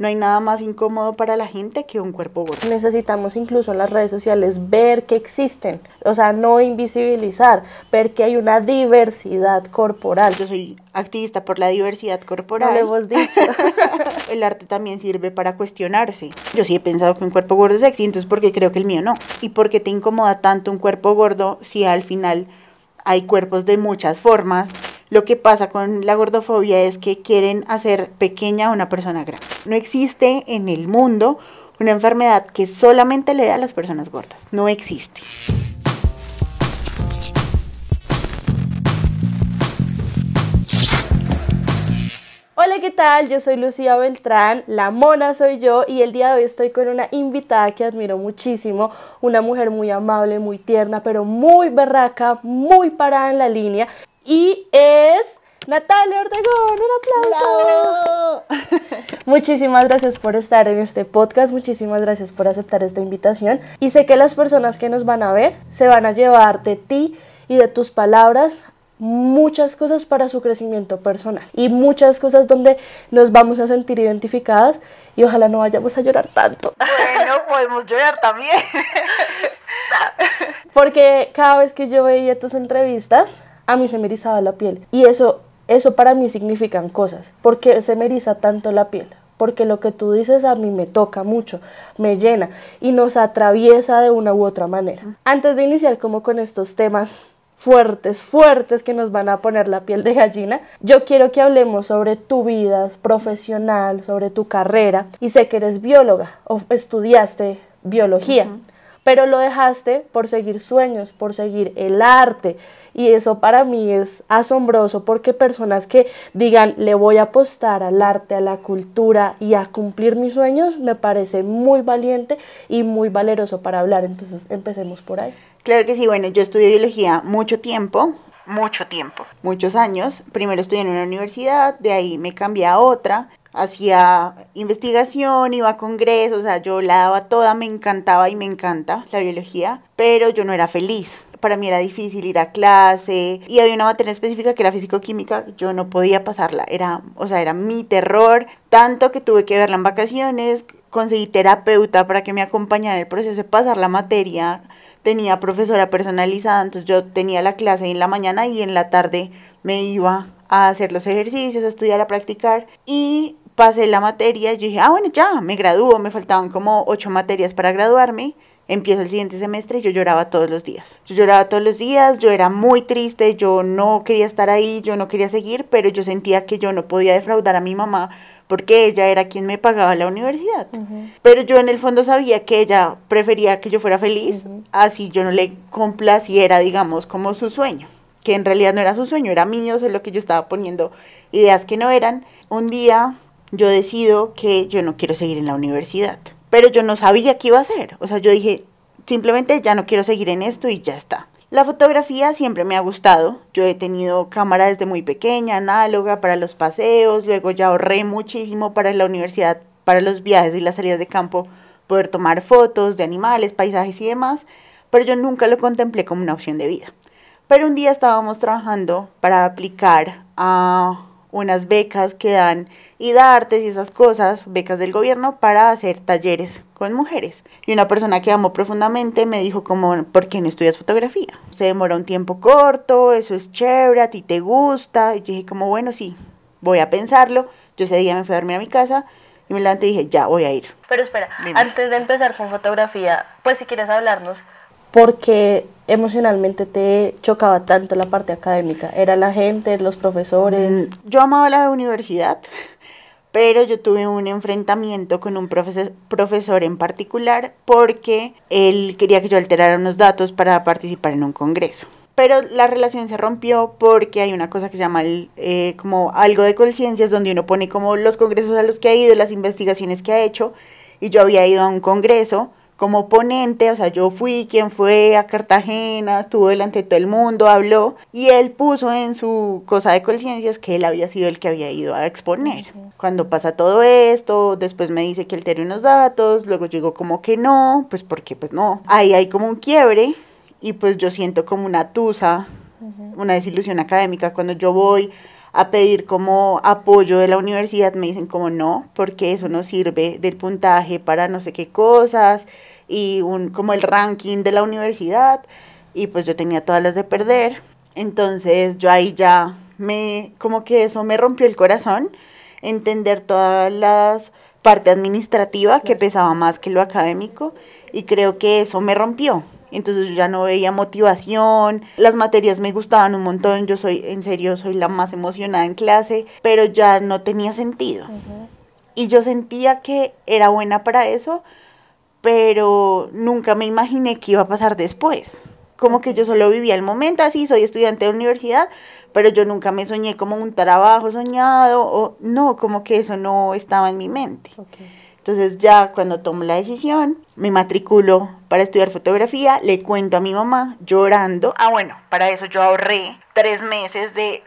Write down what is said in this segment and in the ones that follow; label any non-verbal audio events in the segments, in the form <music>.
No hay nada más incómodo para la gente que un cuerpo gordo. Necesitamos incluso en las redes sociales ver que existen, o sea, no invisibilizar, ver que hay una diversidad corporal. Yo soy activista por la diversidad corporal. lo hemos dicho. <laughs> el arte también sirve para cuestionarse. Yo sí he pensado que un cuerpo gordo es sexy, entonces porque creo que el mío no. ¿Y por qué te incomoda tanto un cuerpo gordo si al final hay cuerpos de muchas formas. Lo que pasa con la gordofobia es que quieren hacer pequeña a una persona grande. No existe en el mundo una enfermedad que solamente le da a las personas gordas. No existe. Hola, ¿qué tal? Yo soy Lucía Beltrán, la mona soy yo y el día de hoy estoy con una invitada que admiro muchísimo, una mujer muy amable, muy tierna, pero muy berraca, muy parada en la línea y es Natalia Ortegón, un aplauso. <laughs> Muchísimas gracias por estar en este podcast, muchísimas gracias por aceptar esta invitación y sé que las personas que nos van a ver se van a llevar de ti y de tus palabras muchas cosas para su crecimiento personal y muchas cosas donde nos vamos a sentir identificadas y ojalá no vayamos a llorar tanto. Bueno, <laughs> podemos llorar también. <laughs> Porque cada vez que yo veía tus entrevistas, a mí se me erizaba la piel y eso eso para mí significan cosas, porque se me eriza tanto la piel porque lo que tú dices a mí me toca mucho, me llena y nos atraviesa de una u otra manera. Antes de iniciar como con estos temas fuertes, fuertes que nos van a poner la piel de gallina. Yo quiero que hablemos sobre tu vida profesional, sobre tu carrera. Y sé que eres bióloga o estudiaste biología, pero lo dejaste por seguir sueños, por seguir el arte, y eso para mí es asombroso porque personas que digan, le voy a apostar al arte, a la cultura y a cumplir mis sueños, me parece muy valiente y muy valeroso para hablar. Entonces, empecemos por ahí. Claro que sí, bueno, yo estudié biología mucho tiempo, mucho tiempo, muchos años. Primero estudié en una universidad, de ahí me cambié a otra, hacía investigación, iba a congresos, o sea, yo la daba toda, me encantaba y me encanta la biología, pero yo no era feliz para mí era difícil ir a clase y había una materia específica que era físico-química, yo no podía pasarla, era, o sea, era mi terror, tanto que tuve que verla en vacaciones, conseguí terapeuta para que me acompañara en el proceso de pasar la materia, tenía profesora personalizada, entonces yo tenía la clase en la mañana y en la tarde me iba a hacer los ejercicios, a estudiar, a practicar y pasé la materia, y dije, ah, bueno, ya, me gradúo, me faltaban como ocho materias para graduarme Empiezo el siguiente semestre y yo lloraba todos los días. Yo lloraba todos los días, yo era muy triste, yo no quería estar ahí, yo no quería seguir, pero yo sentía que yo no podía defraudar a mi mamá porque ella era quien me pagaba la universidad. Pero yo en el fondo sabía que ella prefería que yo fuera feliz, así yo no le complaciera, digamos, como su sueño, que en realidad no era su sueño, era mío, solo que yo estaba poniendo ideas que no eran. Un día yo decido que yo no quiero seguir en la universidad. Pero yo no sabía qué iba a hacer. O sea, yo dije, simplemente ya no quiero seguir en esto y ya está. La fotografía siempre me ha gustado. Yo he tenido cámara desde muy pequeña, análoga para los paseos, luego ya ahorré muchísimo para la universidad, para los viajes y las salidas de campo, poder tomar fotos de animales, paisajes y demás, pero yo nunca lo contemplé como una opción de vida. Pero un día estábamos trabajando para aplicar a unas becas que dan y darte y esas cosas, becas del gobierno, para hacer talleres con mujeres. Y una persona que amo profundamente me dijo como, ¿por qué no estudias fotografía? Se demora un tiempo corto, eso es chévere, a ti te gusta. Y yo dije como, bueno, sí, voy a pensarlo. Yo ese día me fui a dormir a mi casa y me levanté y dije, ya, voy a ir. Pero espera, antes de empezar con fotografía, pues si quieres hablarnos, porque emocionalmente te chocaba tanto la parte académica? ¿Era la gente, los profesores? Mm, yo amaba la universidad, pero yo tuve un enfrentamiento con un profesor, en particular porque él quería que yo alterara unos datos para participar en un congreso. Pero la relación se rompió porque hay una cosa que se llama el, eh, como algo de conciencias, donde uno pone como los congresos a los que ha ido, las investigaciones que ha hecho, y yo había ido a un congreso como ponente, o sea, yo fui quien fue a Cartagena, estuvo delante de todo el mundo, habló y él puso en su cosa de conciencias que él había sido el que había ido a exponer. Cuando pasa todo esto, después me dice que él tiene unos datos, luego digo como que no, pues porque pues no. Ahí hay como un quiebre y pues yo siento como una tusa, una desilusión académica cuando yo voy a pedir como apoyo de la universidad, me dicen como no, porque eso no sirve del puntaje para no sé qué cosas, y un, como el ranking de la universidad y pues yo tenía todas las de perder. Entonces yo ahí ya me, como que eso me rompió el corazón, entender todas las parte administrativa que pesaba más que lo académico y creo que eso me rompió. Entonces yo ya no veía motivación, las materias me gustaban un montón, yo soy, en serio, soy la más emocionada en clase, pero ya no tenía sentido. Y yo sentía que era buena para eso, pero nunca me imaginé que iba a pasar después. Como que yo solo vivía el momento, así soy estudiante de universidad, pero yo nunca me soñé como un trabajo soñado, o no, como que eso no estaba en mi mente. Entonces ya cuando tomo la decisión, me matriculo para estudiar fotografía, le cuento a mi mamá llorando. Ah, bueno, para eso yo ahorré tres meses de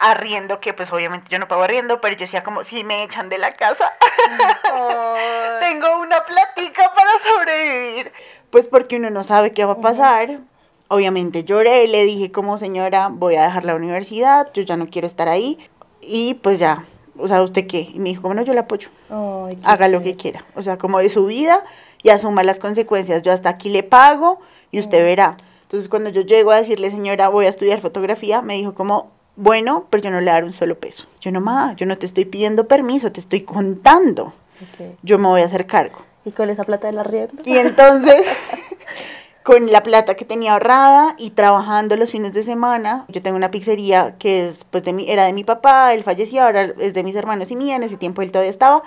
arriendo, que pues obviamente yo no pago arriendo, pero yo decía como, si me echan de la casa, <laughs> tengo una platica para sobrevivir. Pues porque uno no sabe qué va a pasar. Obviamente lloré, le dije como señora, voy a dejar la universidad, yo ya no quiero estar ahí. Y pues ya, o sea, ¿usted qué? Y me dijo, bueno, yo la apoyo. Haga lo que quiera. O sea, como de su vida y asuma las consecuencias. Yo hasta aquí le pago y usted mm. verá. Entonces, cuando yo llego a decirle, señora, voy a estudiar fotografía, me dijo como, bueno, pero yo no le daré un solo peso. Yo no, más, yo no te estoy pidiendo permiso, te estoy contando. Yo me voy a hacer cargo. ¿Y con esa plata de la rienda? Y entonces, <laughs> con la plata que tenía ahorrada y trabajando los fines de semana, yo tengo una pizzería que es, pues, de mi, era de mi papá, él falleció, ahora es de mis hermanos y mía, en ese tiempo él todavía estaba.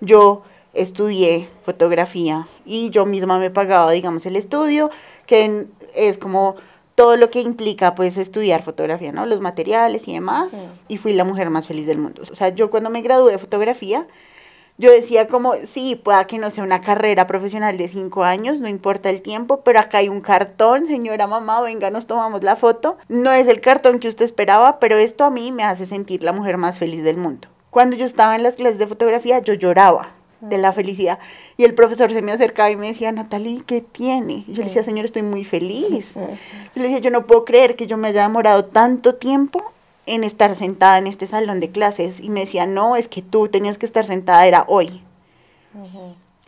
Yo estudié fotografía y yo misma me pagaba, digamos, el estudio, que es como todo lo que implica pues estudiar fotografía, ¿no? Los materiales y demás. Y fui la mujer más feliz del mundo. O sea, yo cuando me gradué de fotografía, yo decía como, sí, pueda que no sea una carrera profesional de cinco años, no importa el tiempo, pero acá hay un cartón, señora mamá, venga, nos tomamos la foto. No es el cartón que usted esperaba, pero esto a mí me hace sentir la mujer más feliz del mundo. Cuando yo estaba en las clases de fotografía, yo lloraba de la felicidad. Y el profesor se me acercaba y me decía, Natalie, ¿qué tiene? Y yo le decía, señor, estoy muy feliz. Yo le decía, yo no puedo creer que yo me haya demorado tanto tiempo en estar sentada en este salón de clases. Y me decía, no, es que tú tenías que estar sentada, era hoy.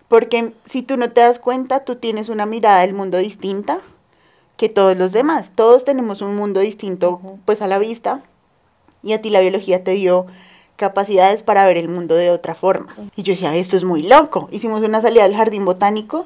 Porque si tú no te das cuenta, tú tienes una mirada del mundo distinta que todos los demás. Todos tenemos un mundo distinto, pues, a la vista. Y a ti la biología te dio capacidades para ver el mundo de otra forma. Y yo decía, esto es muy loco. Hicimos una salida al jardín botánico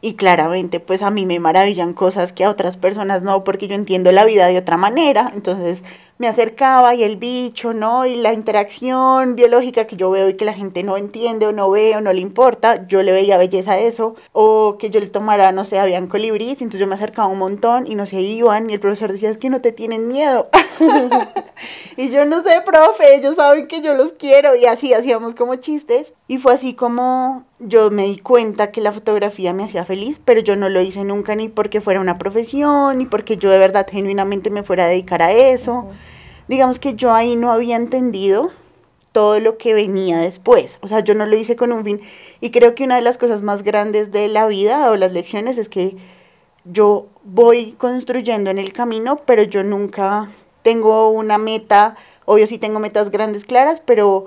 y claramente pues a mí me maravillan cosas que a otras personas no, porque yo entiendo la vida de otra manera. Entonces me acercaba y el bicho, ¿no? Y la interacción biológica que yo veo y que la gente no entiende o no ve o no le importa, yo le veía belleza a eso, o que yo le tomara, no sé, habían colibríes, entonces yo me acercaba un montón y no se iban y el profesor decía, es que no te tienen miedo. <laughs> <laughs> y yo no sé, profe, ellos saben que yo los quiero y así hacíamos como chistes y fue así como yo me di cuenta que la fotografía me hacía feliz, pero yo no lo hice nunca ni porque fuera una profesión, ni porque yo de verdad genuinamente me fuera a dedicar a eso digamos que yo ahí no había entendido todo lo que venía después. O sea, yo no lo hice con un fin. Y creo que una de las cosas más grandes de la vida o las lecciones es que yo voy construyendo en el camino, pero yo nunca tengo una meta. Obvio sí tengo metas grandes, claras, pero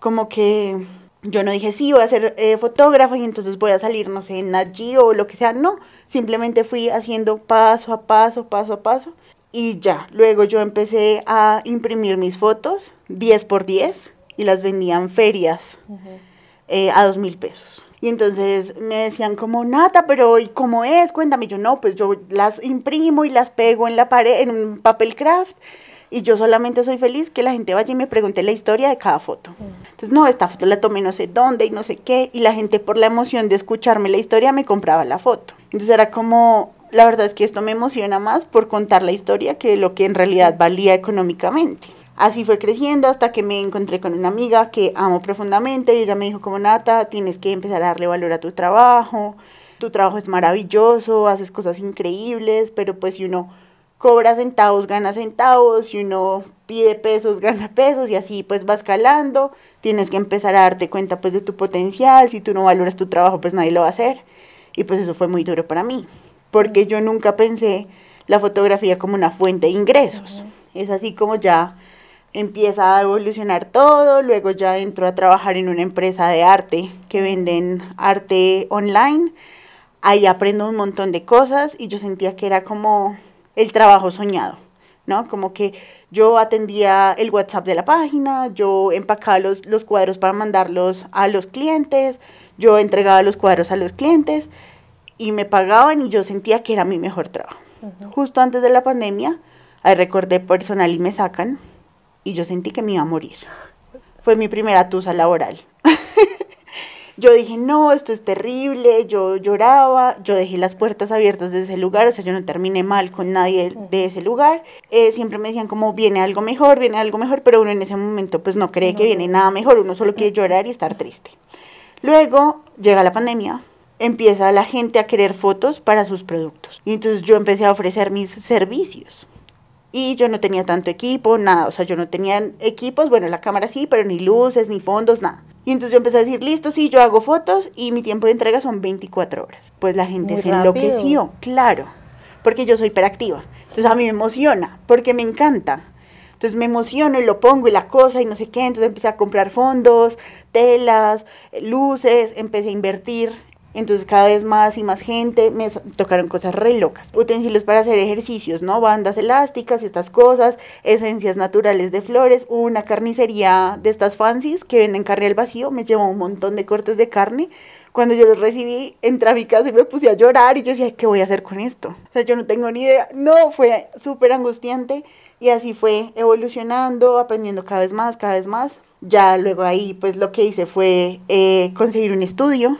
como que yo no dije, sí, voy a ser eh, fotógrafa y entonces voy a salir, no sé, en allí o lo que sea. No, simplemente fui haciendo paso a paso, paso a paso y ya. Luego yo empecé a imprimir mis fotos 10 por 10 y las vendían ferias eh, a dos mil pesos. Y entonces me decían como, Nata, pero ¿y cómo es? Cuéntame. yo, no, pues yo las imprimo y las pego en la pared, en un papel craft. Y yo solamente soy feliz que la gente vaya y me pregunte la historia de cada foto. Entonces, no, esta foto la tomé no sé dónde y no sé qué. Y la gente por la emoción de escucharme la historia me compraba la foto. Entonces era como, la verdad es que esto me emociona más por contar la historia que lo que en realidad valía económicamente. Así fue creciendo hasta que me encontré con una amiga que amo profundamente y ella me dijo como Nata, tienes que empezar a darle valor a tu trabajo, tu trabajo es maravilloso, haces cosas increíbles, pero pues si uno cobra centavos, gana centavos, si uno pide pesos, <laughs> gana pesos y así pues vas escalando tienes que empezar a darte cuenta pues de tu potencial, si tú no valoras tu trabajo pues nadie lo va a hacer y pues eso fue muy duro para mí porque yo nunca pensé la fotografía como una fuente de ingresos. Es así como ya empieza a evolucionar todo, luego ya entro a trabajar en una empresa de arte que venden arte online, ahí aprendo un montón de cosas y yo sentía que era como el trabajo soñado, ¿no? Como que yo atendía el WhatsApp de la página, yo empacaba los, los cuadros para mandarlos a los clientes, yo entregaba los cuadros a los clientes y me pagaban y yo sentía que era mi mejor trabajo. Justo antes de la pandemia, ahí recordé personal y me sacan y yo sentí que me iba a morir. Fue mi primera tusa laboral. <laughs> yo dije, no, esto es terrible, yo lloraba, yo dejé las puertas abiertas de ese lugar, o sea, yo no terminé mal con nadie de ese lugar. Eh, siempre me decían como, viene algo mejor, viene algo mejor, pero uno en ese momento pues no cree que viene nada mejor, uno solo quiere llorar y estar triste. Luego llega la pandemia, empieza la gente a querer fotos para sus productos. Y entonces yo empecé a ofrecer mis servicios. Y yo no tenía tanto equipo, nada, o sea, yo no tenía equipos, bueno, la cámara sí, pero ni luces, ni fondos, nada. Y entonces yo empecé a decir, listo, sí, yo hago fotos y mi tiempo de entrega son 24 horas. Pues la gente se enloqueció, claro, porque yo soy hiperactiva. Entonces a mí me emociona, porque me encanta. Entonces me emociono y lo pongo y la cosa y no sé qué. Entonces empecé a comprar fondos, telas, luces, empecé a invertir entonces cada vez más y más gente me tocaron cosas re locas. Utensilios para hacer ejercicios, ¿no? Bandas elásticas estas cosas, esencias naturales de flores, una carnicería de estas fancies que venden carne al vacío, me llevó un montón de cortes de carne. Cuando yo los recibí, entré a mi casa y me puse a llorar y yo decía, ¿qué voy a hacer con esto? O sea, yo no tengo ni idea. No, fue súper angustiante y así fue evolucionando, aprendiendo cada vez más, cada vez más. Ya luego ahí, pues lo que hice fue eh, conseguir un estudio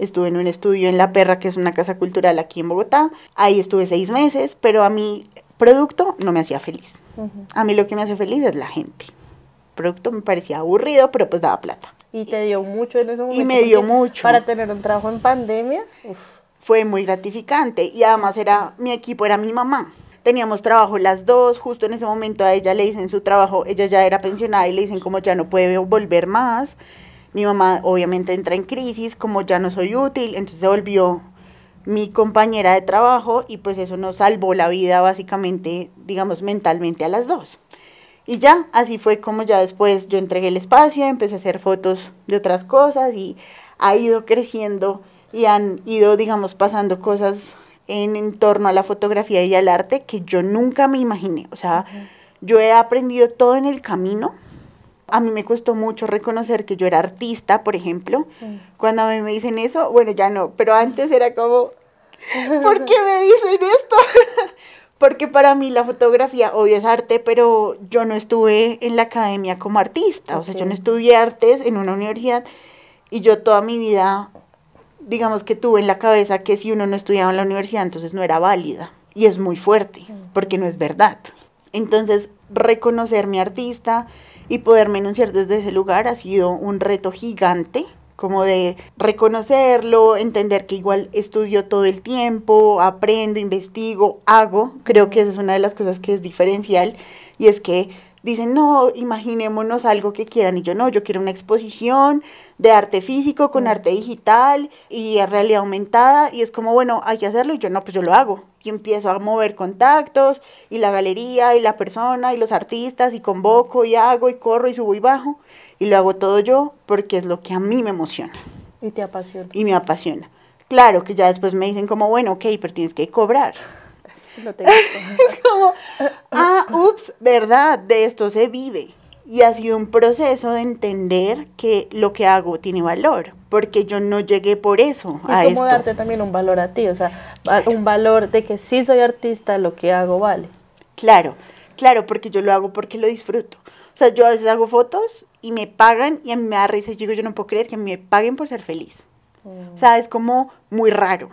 estuve en un estudio en La Perra, que es una casa cultural aquí en Bogotá, ahí estuve seis meses, pero a mí producto no me hacía feliz. A mí lo que me hace feliz es la gente. Producto me parecía aburrido, pero pues daba plata. Y te dio mucho en ese momento. Y me dio mucho. Para tener un trabajo en pandemia. Fue muy gratificante y además era mi equipo era mi mamá teníamos trabajo las dos, justo en ese momento a ella le dicen su trabajo, ella ya era pensionada y le dicen como ya no puede volver más, mi mamá obviamente entra en crisis, como ya no soy útil, entonces se volvió mi compañera de trabajo y pues eso nos salvó la vida básicamente, digamos, mentalmente a las dos. Y ya, así fue como ya después yo entregué el espacio, empecé a hacer fotos de otras cosas y ha ido creciendo y han ido, digamos, pasando cosas en, torno a la fotografía y al arte que yo nunca me imaginé. O sea, yo he aprendido todo en el camino a mí me costó mucho reconocer que yo era artista, por ejemplo. Cuando a mí me dicen eso, bueno, ya no, pero antes era como, <laughs> ¿por qué me dicen esto? <laughs> Porque para mí la fotografía, obvio, es arte, pero yo no estuve en la academia como artista, o sea, yo no estudié artes en una universidad y yo toda mi vida, digamos que tuve en la cabeza que si uno no estudiaba en la universidad, entonces no era válida. Y es muy fuerte, mm. porque no es verdad. Entonces, reconocer mi artista, y poderme enunciar desde ese lugar ha sido un reto gigante como de reconocerlo, entender que igual estudio todo el tiempo, aprendo, investigo, hago. Creo que esa es una de las cosas que es diferencial y es que dicen, no, imaginémonos algo que quieran. Y yo, no, yo quiero una exposición de arte físico con mm. arte digital y realidad aumentada. Y es como, bueno, hay que hacerlo. Y yo, no, pues yo lo hago. Y empiezo a mover contactos y la galería y la persona y los artistas y convoco y hago y corro y subo y bajo. Y lo hago todo yo porque es lo que a mí me emociona. Y te apasiona. Y me apasiona. Claro que ya después me dicen como, bueno, ok, pero tienes que cobrar. <laughs> como, ah, ups, verdad, de esto se vive. Y ha sido un proceso de entender que lo que hago tiene valor, porque yo no llegué por eso. Es como darte también un valor a ti, o sea, un valor de que sí soy artista, lo que hago vale. Claro, claro, porque yo lo hago porque lo disfruto. O sea, yo a veces hago fotos y me pagan y a mí me da risa y digo, yo no puedo creer que me paguen por ser feliz. Mm. O sea, es como muy raro.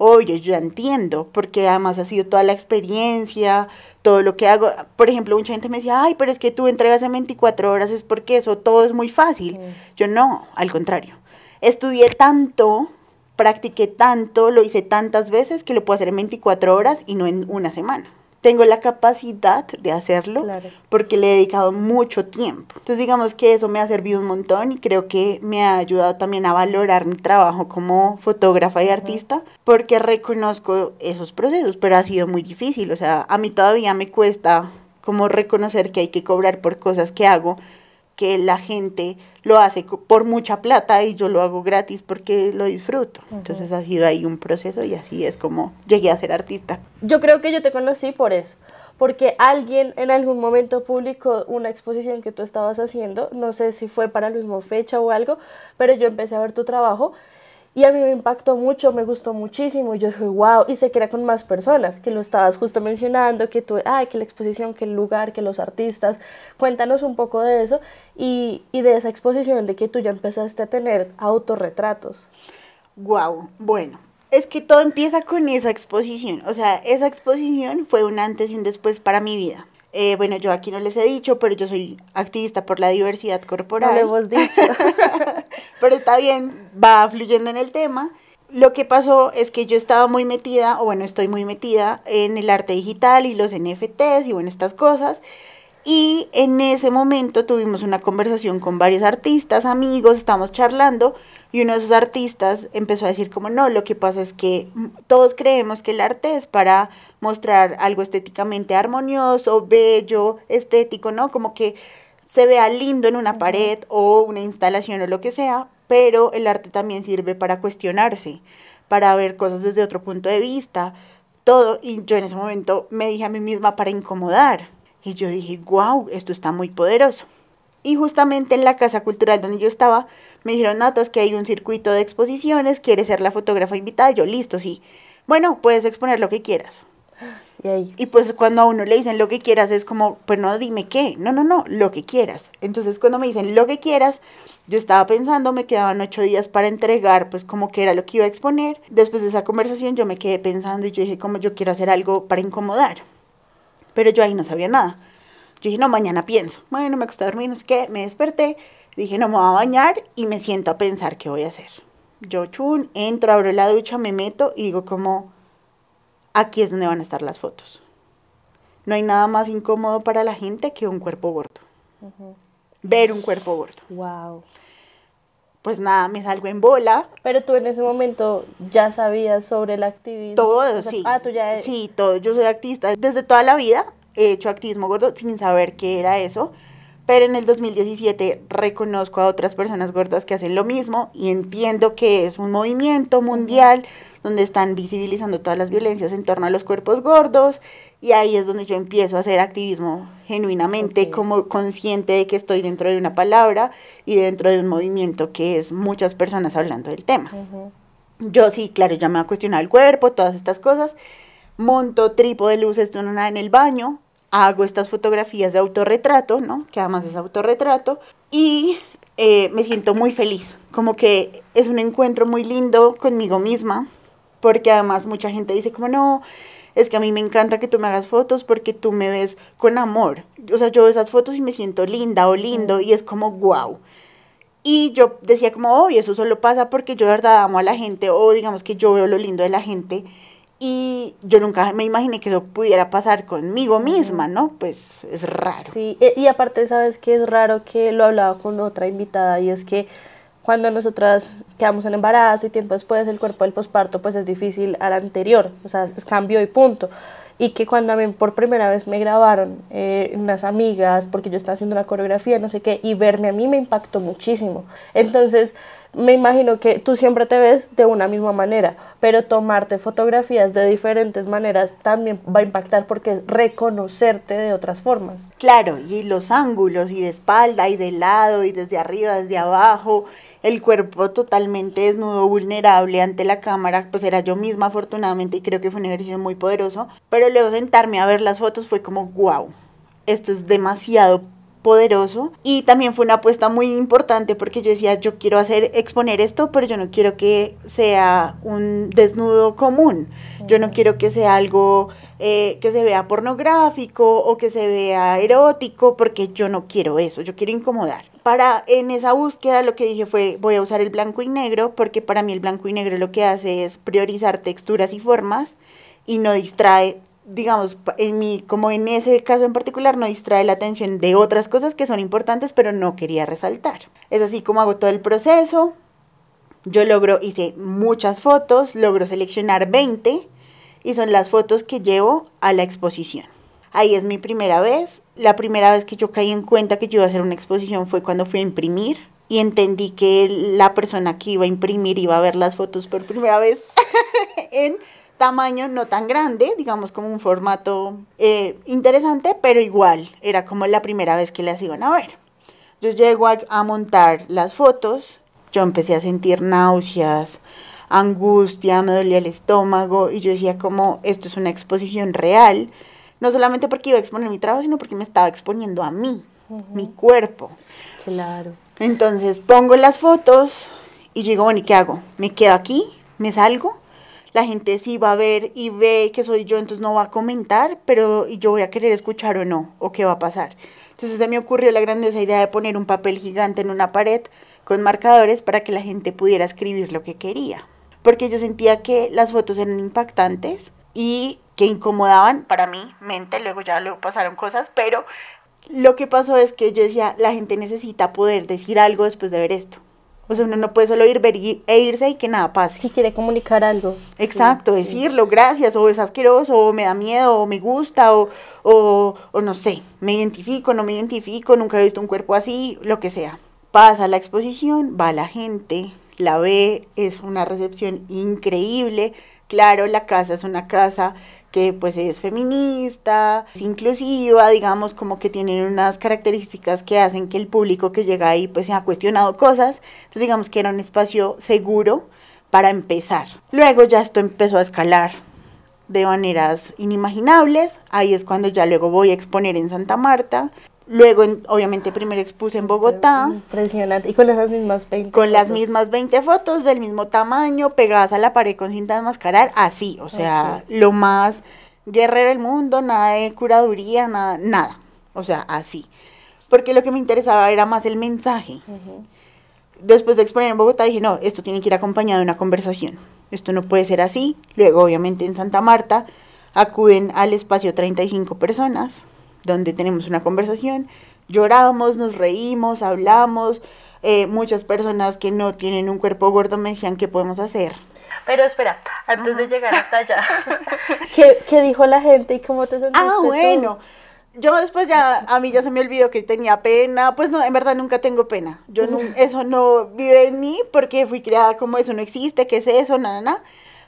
Oye, yo entiendo, porque además ha sido toda la experiencia, todo lo que hago. Por ejemplo, mucha gente me decía, ay, pero es que tú entregas en 24 horas, es porque eso todo es muy fácil. Yo no, al contrario. Estudié tanto, practiqué tanto, lo hice tantas veces que lo puedo hacer en 24 horas y no en una semana tengo la capacidad de hacerlo porque le he dedicado mucho tiempo. Entonces digamos que eso me ha servido un montón y creo que me ha ayudado también a valorar mi trabajo como fotógrafa y artista porque reconozco esos procesos, pero ha sido muy difícil. O sea, a mí todavía me cuesta como reconocer que hay que cobrar por cosas que hago que la gente lo hace por mucha plata y yo lo hago gratis porque lo disfruto. Entonces ha sido ahí un proceso y así es como llegué a ser artista. Yo creo que yo te conocí por eso porque alguien en algún momento publicó una exposición que tú estabas haciendo, no sé si fue para la misma fecha o algo, pero yo empecé a ver tu trabajo y a mí me impactó mucho, me gustó muchísimo. Y yo dije, wow, y sé que era con más personas, que lo estabas justo mencionando, que tú, ay, que la exposición, que el lugar, que los artistas. Cuéntanos un poco de eso y, y de esa exposición de que tú ya empezaste a tener autorretratos. Wow, bueno, es que todo empieza con esa exposición. O sea, esa exposición fue un antes y un después para mi vida. Eh, bueno, yo aquí no les he dicho, pero yo soy activista por la diversidad corporal. No lo hemos dicho. <laughs> pero está bien, va fluyendo en el tema. Lo que pasó es que yo estaba muy metida, o bueno, estoy muy metida en el arte digital y los NFTs y bueno, estas cosas. Y en ese momento tuvimos una conversación con varios artistas, amigos, estamos charlando y uno de esos artistas empezó a decir como no, lo que pasa es que todos creemos que el arte es para mostrar algo estéticamente armonioso, bello, estético, ¿no? Como que se vea lindo en una pared o una instalación o lo que sea, pero el arte también sirve para cuestionarse, para ver cosas desde otro punto de vista, todo. Y yo en ese momento me dije a mí misma para incomodar. Y yo dije, wow, esto está muy poderoso. Y justamente en la casa cultural donde yo estaba, me dijeron, notas que hay un circuito de exposiciones, quieres ser la fotógrafa invitada. yo, listo, sí. Bueno, puedes exponer lo que quieras. Y, pues cuando a uno le dicen lo que quieras es como, pues no dime qué, no, no, no, lo que quieras. Entonces cuando me dicen lo que quieras, yo estaba pensando, me quedaban ocho días para entregar, pues como que era lo que iba a exponer. Después de esa conversación yo me quedé pensando y yo dije como yo quiero hacer algo para incomodar. Pero yo ahí no sabía nada. Yo dije, no, mañana pienso. Bueno, me acosté a dormir, no sé qué, me desperté. Dije, no, me voy a bañar y me siento a pensar qué voy a hacer. Yo, chun, entro, abro la ducha, me meto y digo como Aquí es donde van a estar las fotos. No hay nada más incómodo para la gente que un cuerpo gordo. Ver un cuerpo gordo. Wow. Pues nada, me salgo en bola. Pero tú en ese momento ya sabías sobre el activismo. Todo, sí. Ah, tú ya Sí, todo. Yo soy activista. Desde toda la vida he hecho activismo gordo sin saber qué era eso pero en el 2017 reconozco a otras personas gordas que hacen lo mismo y entiendo que es un movimiento mundial donde están visibilizando todas las violencias en torno a los cuerpos gordos y ahí es donde yo empiezo a hacer activismo genuinamente, como consciente de que estoy dentro de una palabra y dentro de un movimiento que es muchas personas hablando del tema. Yo sí, claro, ya me ha cuestionado el cuerpo, todas estas cosas. Monto tripo de luces en el baño, hago estas fotografías de autorretrato, ¿no? Que además es autorretrato. Y eh, me siento muy feliz, como que es un encuentro muy lindo conmigo misma, porque además mucha gente dice como no, es que a mí me encanta que tú me hagas fotos porque tú me ves con amor. O sea, yo veo esas fotos y me siento linda o lindo y es como wow. Y yo decía como, oh, y eso solo pasa porque yo de verdad amo a la gente o digamos que yo veo lo lindo de la gente y yo nunca me imaginé que eso pudiera pasar conmigo misma, ¿no? Pues es raro. Sí, e, y aparte sabes que es raro que lo hablaba con otra invitada y es que cuando nosotras quedamos en embarazo y tiempo después el cuerpo del posparto pues es difícil al anterior, o sea, es cambio y punto. Y que cuando a mí por primera vez me grabaron eh, unas amigas, porque yo estaba haciendo una coreografía, no sé qué, y verme a mí me impactó muchísimo. Entonces, me imagino que tú siempre te ves de una misma manera, pero tomarte fotografías de diferentes maneras también va a impactar porque es reconocerte de otras formas. Claro, y los ángulos, y de espalda, y de lado, y desde arriba, desde abajo, el cuerpo totalmente desnudo, vulnerable ante la cámara, pues era yo misma afortunadamente y creo que fue un ejercicio muy poderoso, pero luego sentarme a ver las fotos fue como, wow, esto es demasiado poderoso y también fue una apuesta muy importante porque yo decía yo quiero hacer exponer esto pero yo no quiero que sea un desnudo común yo no quiero que sea algo eh, que se vea pornográfico o que se vea erótico porque yo no quiero eso yo quiero incomodar para, en esa búsqueda lo que dije fue, voy a usar el blanco y negro, porque para mí el blanco y negro lo que hace es priorizar texturas y formas y no distrae, digamos, en mi, como en ese caso en particular, no distrae la atención de otras cosas que son importantes, pero no quería resaltar. Es así como hago todo el proceso. Yo logro, hice muchas fotos, logro seleccionar 20 y son las fotos que llevo a la exposición. Ahí es mi primera vez la primera vez que yo caí en cuenta que yo iba a hacer una exposición fue cuando fui a imprimir y entendí que la persona que iba a imprimir iba a ver las fotos por primera vez <laughs> en tamaño no tan grande, digamos como un formato eh, interesante, pero igual era como la primera vez que las iban a ver. Yo llego a montar las fotos, yo empecé a sentir náuseas, angustia, me dolía el estómago y yo decía como esto es una exposición real, no solamente porque iba a exponer mi trabajo, sino porque me estaba exponiendo a mí, mi cuerpo. Claro. Entonces pongo las fotos y yo digo, bueno, ¿y qué hago? ¿Me quedo aquí? ¿Me salgo? La gente sí va a ver y ve que soy yo, entonces no va a comentar, pero ¿y yo voy a querer escuchar o no? ¿O qué va a pasar? Entonces se me ocurrió la grandiosa idea de poner un papel gigante en una pared con marcadores para que la gente pudiera escribir lo que quería. Porque yo sentía que las fotos eran impactantes y que incomodaban para mí, mente, luego ya pasaron cosas, pero lo que pasó es que yo decía, la gente necesita poder decir algo después de ver esto. O sea, uno no puede solo ir, ver e irse y que nada pase. Si quiere comunicar algo. Exacto, decirlo, gracias, o es asqueroso, o me da miedo, o me gusta, o, o no sé, me identifico, no me identifico, nunca he visto un cuerpo así, lo que sea. Pasa la exposición, va la gente, la ve, es una recepción increíble. Claro, la casa es una casa que pues es feminista, es inclusiva, digamos como que tienen unas características que hacen que el público que llega ahí pues se ha cuestionado cosas, entonces digamos que era un espacio seguro para empezar. Luego ya esto empezó a escalar de maneras inimaginables, ahí es cuando ya luego voy a exponer en Santa Marta, Luego, obviamente, primero expuse en Bogotá. Impresionante. Y con las mismas 20. Con las mismas 20 fotos del mismo tamaño, pegadas a la pared con cinta de mascarar, así. O sea, lo más guerrero del mundo, nada de curaduría, nada, nada. O sea, así. Porque lo que me interesaba era más el mensaje. Después de exponer en Bogotá dije, no, esto tiene que ir acompañado de una conversación. Esto no puede ser así. Luego, obviamente, en Santa Marta acuden al espacio 35 personas donde tenemos una conversación, lloramos, nos reímos, hablamos. Eh, muchas personas que no tienen un cuerpo gordo me decían qué podemos hacer. Pero espera, antes de llegar hasta allá, <laughs> ¿Qué, ¿Qué, dijo la gente y cómo te sentiste? Ah, bueno. Yo después ya, a mí ya se me olvidó que tenía pena. Pues no, en verdad nunca tengo pena. Yo no, eso no vive en mí porque fui creada como eso no existe, ¿qué es eso? Nada, nada.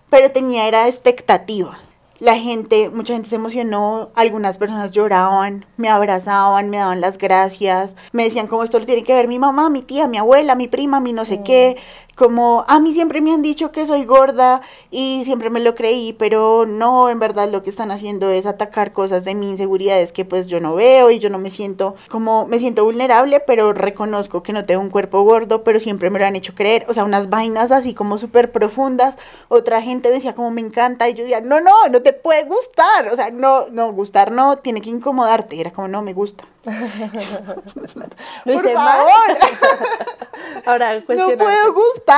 Pero tenía, era expectativa. La gente, mucha gente se emocionó, algunas personas lloraban, me abrazaban, me daban las gracias, me decían como esto lo tiene que ver mi mamá, mi tía, mi abuela, mi prima, mi no sé qué como a mí siempre me han dicho que soy gorda y siempre me lo creí, pero no, en verdad lo que están haciendo es atacar cosas de mi inseguridades que pues yo no veo y yo no me siento como me siento vulnerable, pero reconozco que no tengo un cuerpo gordo, pero siempre me lo han hecho creer, o sea, unas vainas así como súper profundas. Otra gente decía como me encanta y yo decía, "No, no, no te puede gustar." O sea, no, no gustar no, tiene que incomodarte. Era como, "No me gusta." <laughs> <laughs> Lo hice Por favor. <laughs> Ahora, no puedo gustar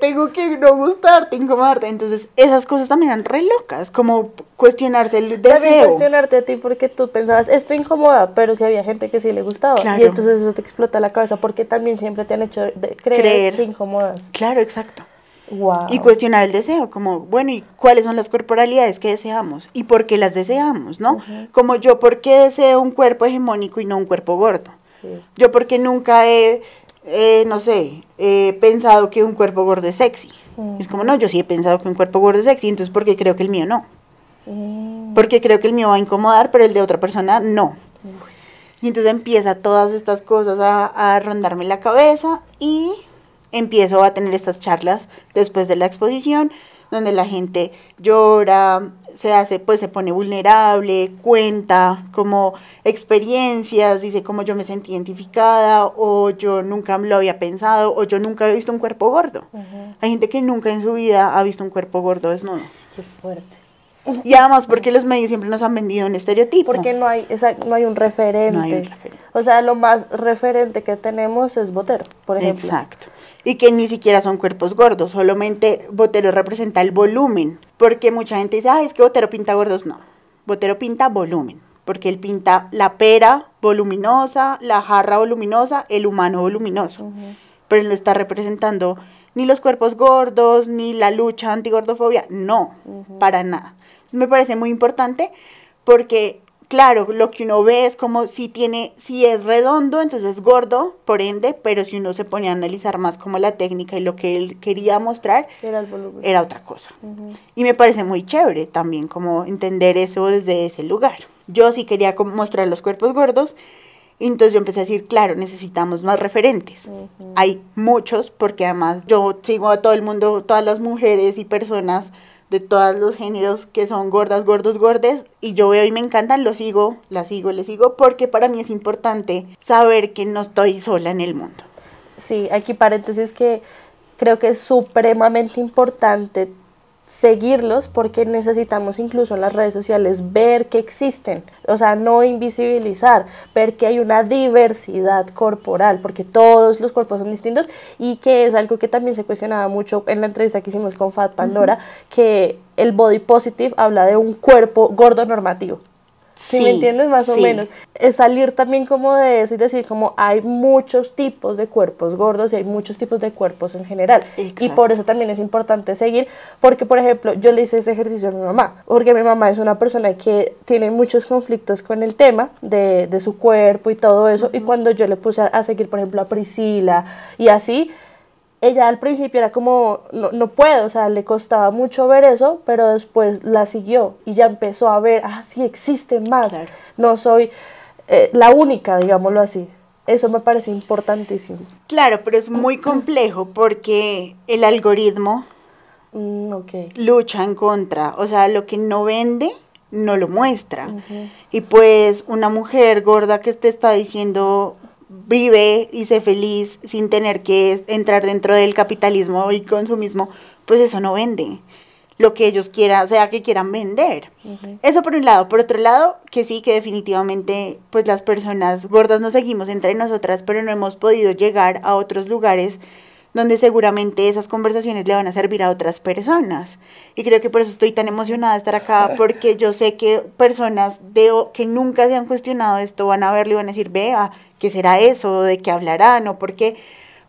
tengo que no gustarte, incomodarte. Entonces, esas cosas también eran re locas, como cuestionarse el deseo. También cuestionarte a ti porque tú pensabas, esto incomoda, pero si había gente que sí le gustaba. Y entonces eso te explota la cabeza porque también siempre te han hecho creer, que que incomodas. Claro, exacto. Y cuestionar el deseo, como, bueno, ¿y cuáles son las corporalidades que deseamos? ¿Y por qué las deseamos, no? Como yo, ¿por qué deseo un cuerpo hegemónico y no un cuerpo gordo? Yo porque nunca he eh, no sé, he pensado que un cuerpo gordo es sexy. Mm. Es como, no, yo sí he pensado que un cuerpo gordo es sexy, entonces ¿por qué creo que el mío no? Mm. Porque creo que el mío va a incomodar, pero el de otra persona no. Y entonces empieza todas estas cosas a, a, rondarme la cabeza y empiezo a tener estas charlas después de la exposición, donde la gente llora, se hace, pues se pone vulnerable, cuenta como experiencias, dice como yo me sentí identificada o yo nunca lo había pensado o yo nunca he visto un cuerpo gordo. Hay gente que nunca en su vida ha visto un cuerpo gordo desnudo. Qué fuerte. Y además porque los medios siempre nos han vendido un estereotipo. Porque no hay, no hay un referente. No hay un referente. O sea, lo más referente que tenemos es Botero, por ejemplo. Exacto y que ni siquiera son cuerpos gordos, solamente Botero representa el volumen, porque mucha gente dice, ah, es que Botero pinta gordos, no, Botero pinta volumen, porque él pinta la pera voluminosa, la jarra voluminosa, el humano voluminoso, pero él no está representando ni los cuerpos gordos, ni la lucha antigordofobia, no, para nada. me parece muy importante porque claro, lo que uno ve es como si tiene, si es redondo, entonces es gordo, por ende, pero si uno se pone a analizar más como la técnica y lo que él quería mostrar, era, otra cosa. Y me parece muy chévere también como entender eso desde ese lugar. Yo sí quería mostrar los cuerpos gordos, entonces yo empecé a decir, claro, necesitamos más referentes. Hay muchos, porque además yo sigo a todo el mundo, todas las mujeres y personas de todos los géneros que son gordas, gordos, gordes. Y yo veo y me encantan, lo sigo, la sigo, le sigo, porque para mí es importante saber que no estoy sola en el mundo. Sí, aquí paréntesis que creo que es supremamente importante seguirlos porque necesitamos incluso en las redes sociales ver que existen, o sea, no invisibilizar, ver que hay una diversidad corporal, porque todos los cuerpos son distintos y que es algo que también se cuestionaba mucho en la entrevista que hicimos con Fat Pandora, que el body positive habla de un cuerpo gordo normativo si me entiendes más o menos, es salir también como de eso y decir como hay muchos tipos de cuerpos gordos y hay muchos tipos de cuerpos en general. Y por eso también es importante seguir, porque por ejemplo yo le hice ese ejercicio a mi mamá, porque mi mamá es una persona que tiene muchos conflictos con el tema de, de su cuerpo y todo eso, y cuando yo le puse a, a seguir por ejemplo a Priscila y así, ella al principio era como, no, no, puedo, o sea, le costaba mucho ver eso, pero después la siguió y ya empezó a ver, ah, sí, existe más, no soy eh, la única, digámoslo así. Eso me parece importantísimo. Claro, pero es muy complejo porque el algoritmo mm, lucha en contra, o sea, lo que no vende no lo muestra. Y pues una mujer gorda que te está diciendo vive y sé feliz sin tener que entrar dentro del capitalismo y consumismo, pues eso no vende lo que ellos quieran, sea que quieran vender. Eso por un lado. Por otro lado, que sí, que definitivamente, pues las personas gordas nos seguimos entre nosotras, pero no hemos podido llegar a otros lugares donde seguramente esas conversaciones le van a servir a otras personas. Y creo que por eso estoy tan emocionada de estar acá, <laughs> porque yo sé que personas de, que nunca se han cuestionado esto van a verlo y van a decir, vea, qué será eso, de qué hablarán o por qué.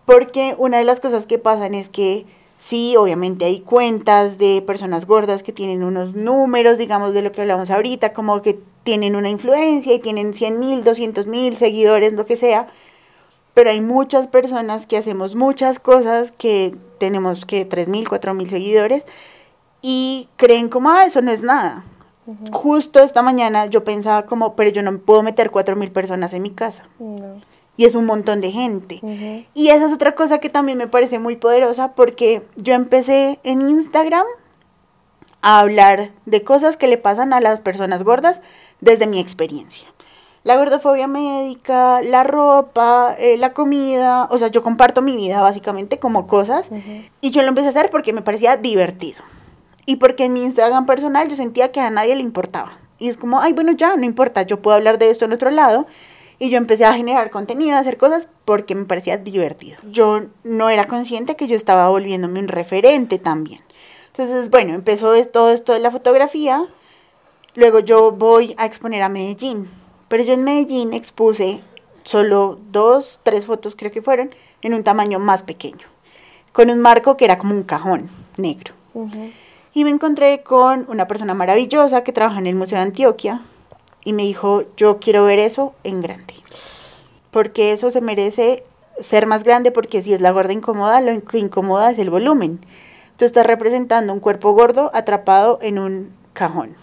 Porque una de las cosas que pasan es que sí, obviamente hay cuentas de personas gordas que tienen unos números, digamos, de lo que hablamos ahorita, como que tienen una influencia y tienen 100 mil, 200 mil seguidores, lo que sea. Pero hay muchas personas que hacemos muchas cosas, que tenemos que 3 mil, 4 mil seguidores y creen como, ah, eso no es nada. Justo esta mañana yo pensaba como, pero yo no puedo meter cuatro mil personas en mi casa. Y es un montón de gente. Y esa es otra cosa que también me parece muy poderosa porque yo empecé en Instagram a hablar de cosas que le pasan a las personas gordas desde mi experiencia. La gordofobia médica, la ropa, eh, la comida, o sea, yo comparto mi vida básicamente como cosas y yo lo empecé a hacer porque me parecía divertido. Y porque en mi Instagram personal yo sentía que a nadie le importaba. Y es como, ay, bueno, ya, no importa, yo puedo hablar de esto en otro lado. Y yo empecé a generar contenido, a hacer cosas porque me parecía divertido. Yo no era consciente que yo estaba volviéndome un referente también. Entonces, bueno, empezó todo esto de la fotografía. Luego yo voy a exponer a Medellín. Pero yo en Medellín expuse solo dos, tres fotos creo que fueron, en un tamaño más pequeño. Con un marco que era como un cajón negro y me encontré con una persona maravillosa que trabaja en el Museo de Antioquia y me dijo, yo quiero ver eso en grande, porque eso se merece ser más grande porque si es la gorda incómoda, lo que incomoda es el volumen. Tú estás representando un cuerpo gordo atrapado en un cajón.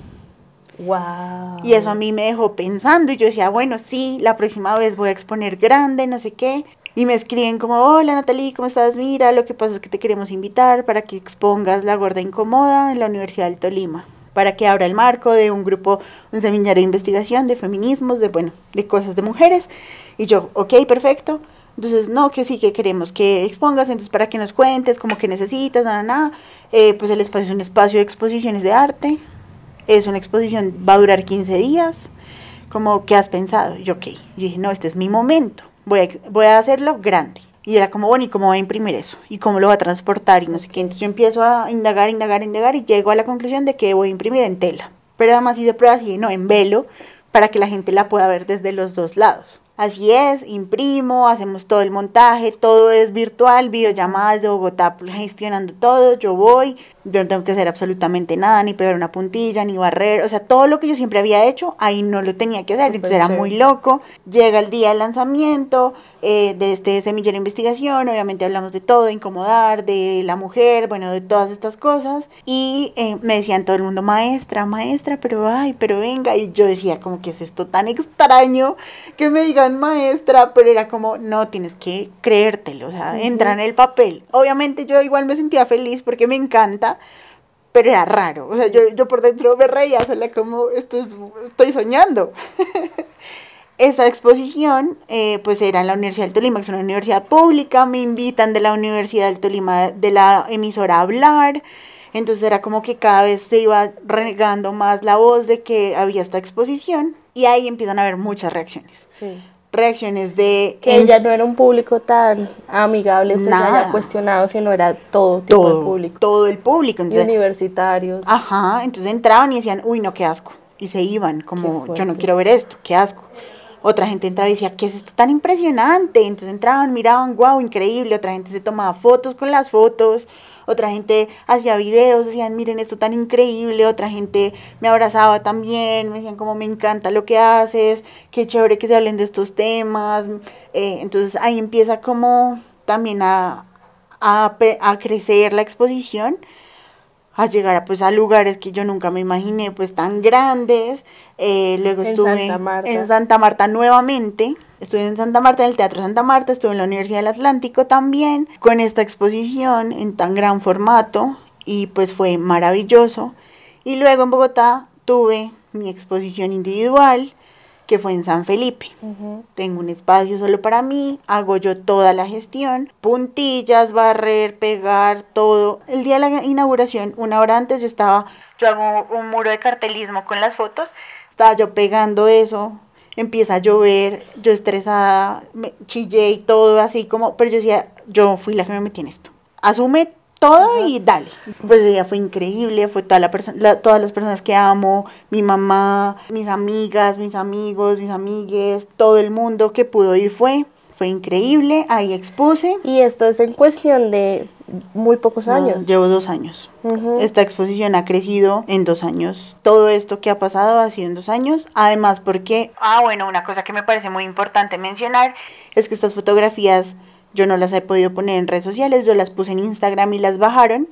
Wow. Y eso a mí me dejó pensando y yo decía, bueno, sí, la próxima vez voy a exponer grande, no sé qué y me escriben como, hola Natalie, ¿cómo estás? Mira, lo que pasa es que te queremos invitar para que expongas La Gorda Incomoda en la Universidad del Tolima, para que abra el marco de un grupo, un seminario de investigación de feminismos, de, bueno, de cosas de mujeres. Y yo, ok, perfecto. Entonces, no, que sí, que queremos que expongas, entonces para que nos cuentes como que necesitas, nada, nada. Eh, pues el espacio es un espacio de exposiciones de arte, es una exposición, va a durar 15 días, como, ¿qué has pensado? Yo, ok, dije, no, este es mi momento voy a, hacerlo grande. Y era como, bueno, ¿y cómo va a imprimir eso? ¿Y cómo lo va a transportar? Y no sé qué. Entonces yo empiezo a indagar, indagar, indagar y llego a la conclusión de que voy a imprimir en tela. Pero además hice pruebas y no, en velo, para que la gente la pueda ver desde los dos lados. Así es, imprimo, hacemos todo el montaje, todo es virtual, videollamadas de Bogotá gestionando todo, yo voy, yo no tengo que hacer absolutamente nada, ni pegar una puntilla, ni barrer. O sea, todo lo que yo siempre había hecho, ahí no lo tenía que hacer. Entonces era muy loco. Llega el día del lanzamiento eh, de este semillero de investigación. Obviamente hablamos de todo, de incomodar, de la mujer, bueno, de todas estas cosas. Y eh, me decían todo el mundo, maestra, maestra, pero ay, pero venga. Y yo decía, como que es esto tan extraño que me digan maestra, pero era como, no, tienes que creértelo. O sea, entra en el papel. Obviamente yo igual me sentía feliz porque me encanta pero era raro. O sea, yo, yo por dentro me reía, sola como esto estoy soñando. <laughs> esa exposición, eh, pues era en la Universidad del Tolima, que es una universidad pública, me invitan de la Universidad del Tolima, de la emisora a hablar. Entonces era como que cada vez se iba regando más la voz de que había esta exposición y ahí empiezan a haber muchas reacciones. Sí reacciones de... Que ella no era un público tan amigable, pues, Nada. cuestionado, sino era todo tipo todo, de público. Todo el público. Entonces, universitarios. Ajá, entonces entraban y decían, uy, no, qué asco. Y se iban, como, yo no quiero ver esto, qué asco. Otra gente entraba y decía, ¿qué es esto tan impresionante? Entonces entraban, miraban, wow, increíble. Otra gente se tomaba fotos con las fotos otra gente hacía videos, decían, miren esto tan increíble, otra gente me abrazaba también, me decían como me encanta lo que haces, qué chévere que se hablen de estos temas. Eh, entonces ahí empieza como también a, crecer la exposición a llegar a, pues, a lugares que yo nunca me imaginé pues tan grandes. Eh, luego estuve en Santa Marta nuevamente, Estuve en Santa Marta, en el Teatro Santa Marta, estuve en la Universidad del Atlántico también, con esta exposición en tan gran formato y pues fue maravilloso. Y luego en Bogotá tuve mi exposición individual que fue en San Felipe. Tengo un espacio solo para mí, hago yo toda la gestión, puntillas, barrer, pegar, todo. El día de la inauguración, una hora antes, yo estaba, yo hago un muro de cartelismo con las fotos, estaba yo pegando eso empieza a llover, yo estresada, me chillé y todo así como, pero yo decía, yo fui la que me metí en esto. Asume todo y dale. Pues ella fue increíble, fue toda la persona, todas las personas que amo, mi mamá, mis amigas, mis amigos, mis amigues, todo el mundo que pudo ir fue, fue increíble, ahí expuse. Y esto es en cuestión de muy pocos años. llevo dos años. Esta exposición ha crecido en dos años. Todo esto que ha pasado ha sido en dos años. Además, porque, ah, bueno, una cosa que me parece muy importante mencionar es que estas fotografías yo no las he podido poner en redes sociales, yo las puse en Instagram y las bajaron.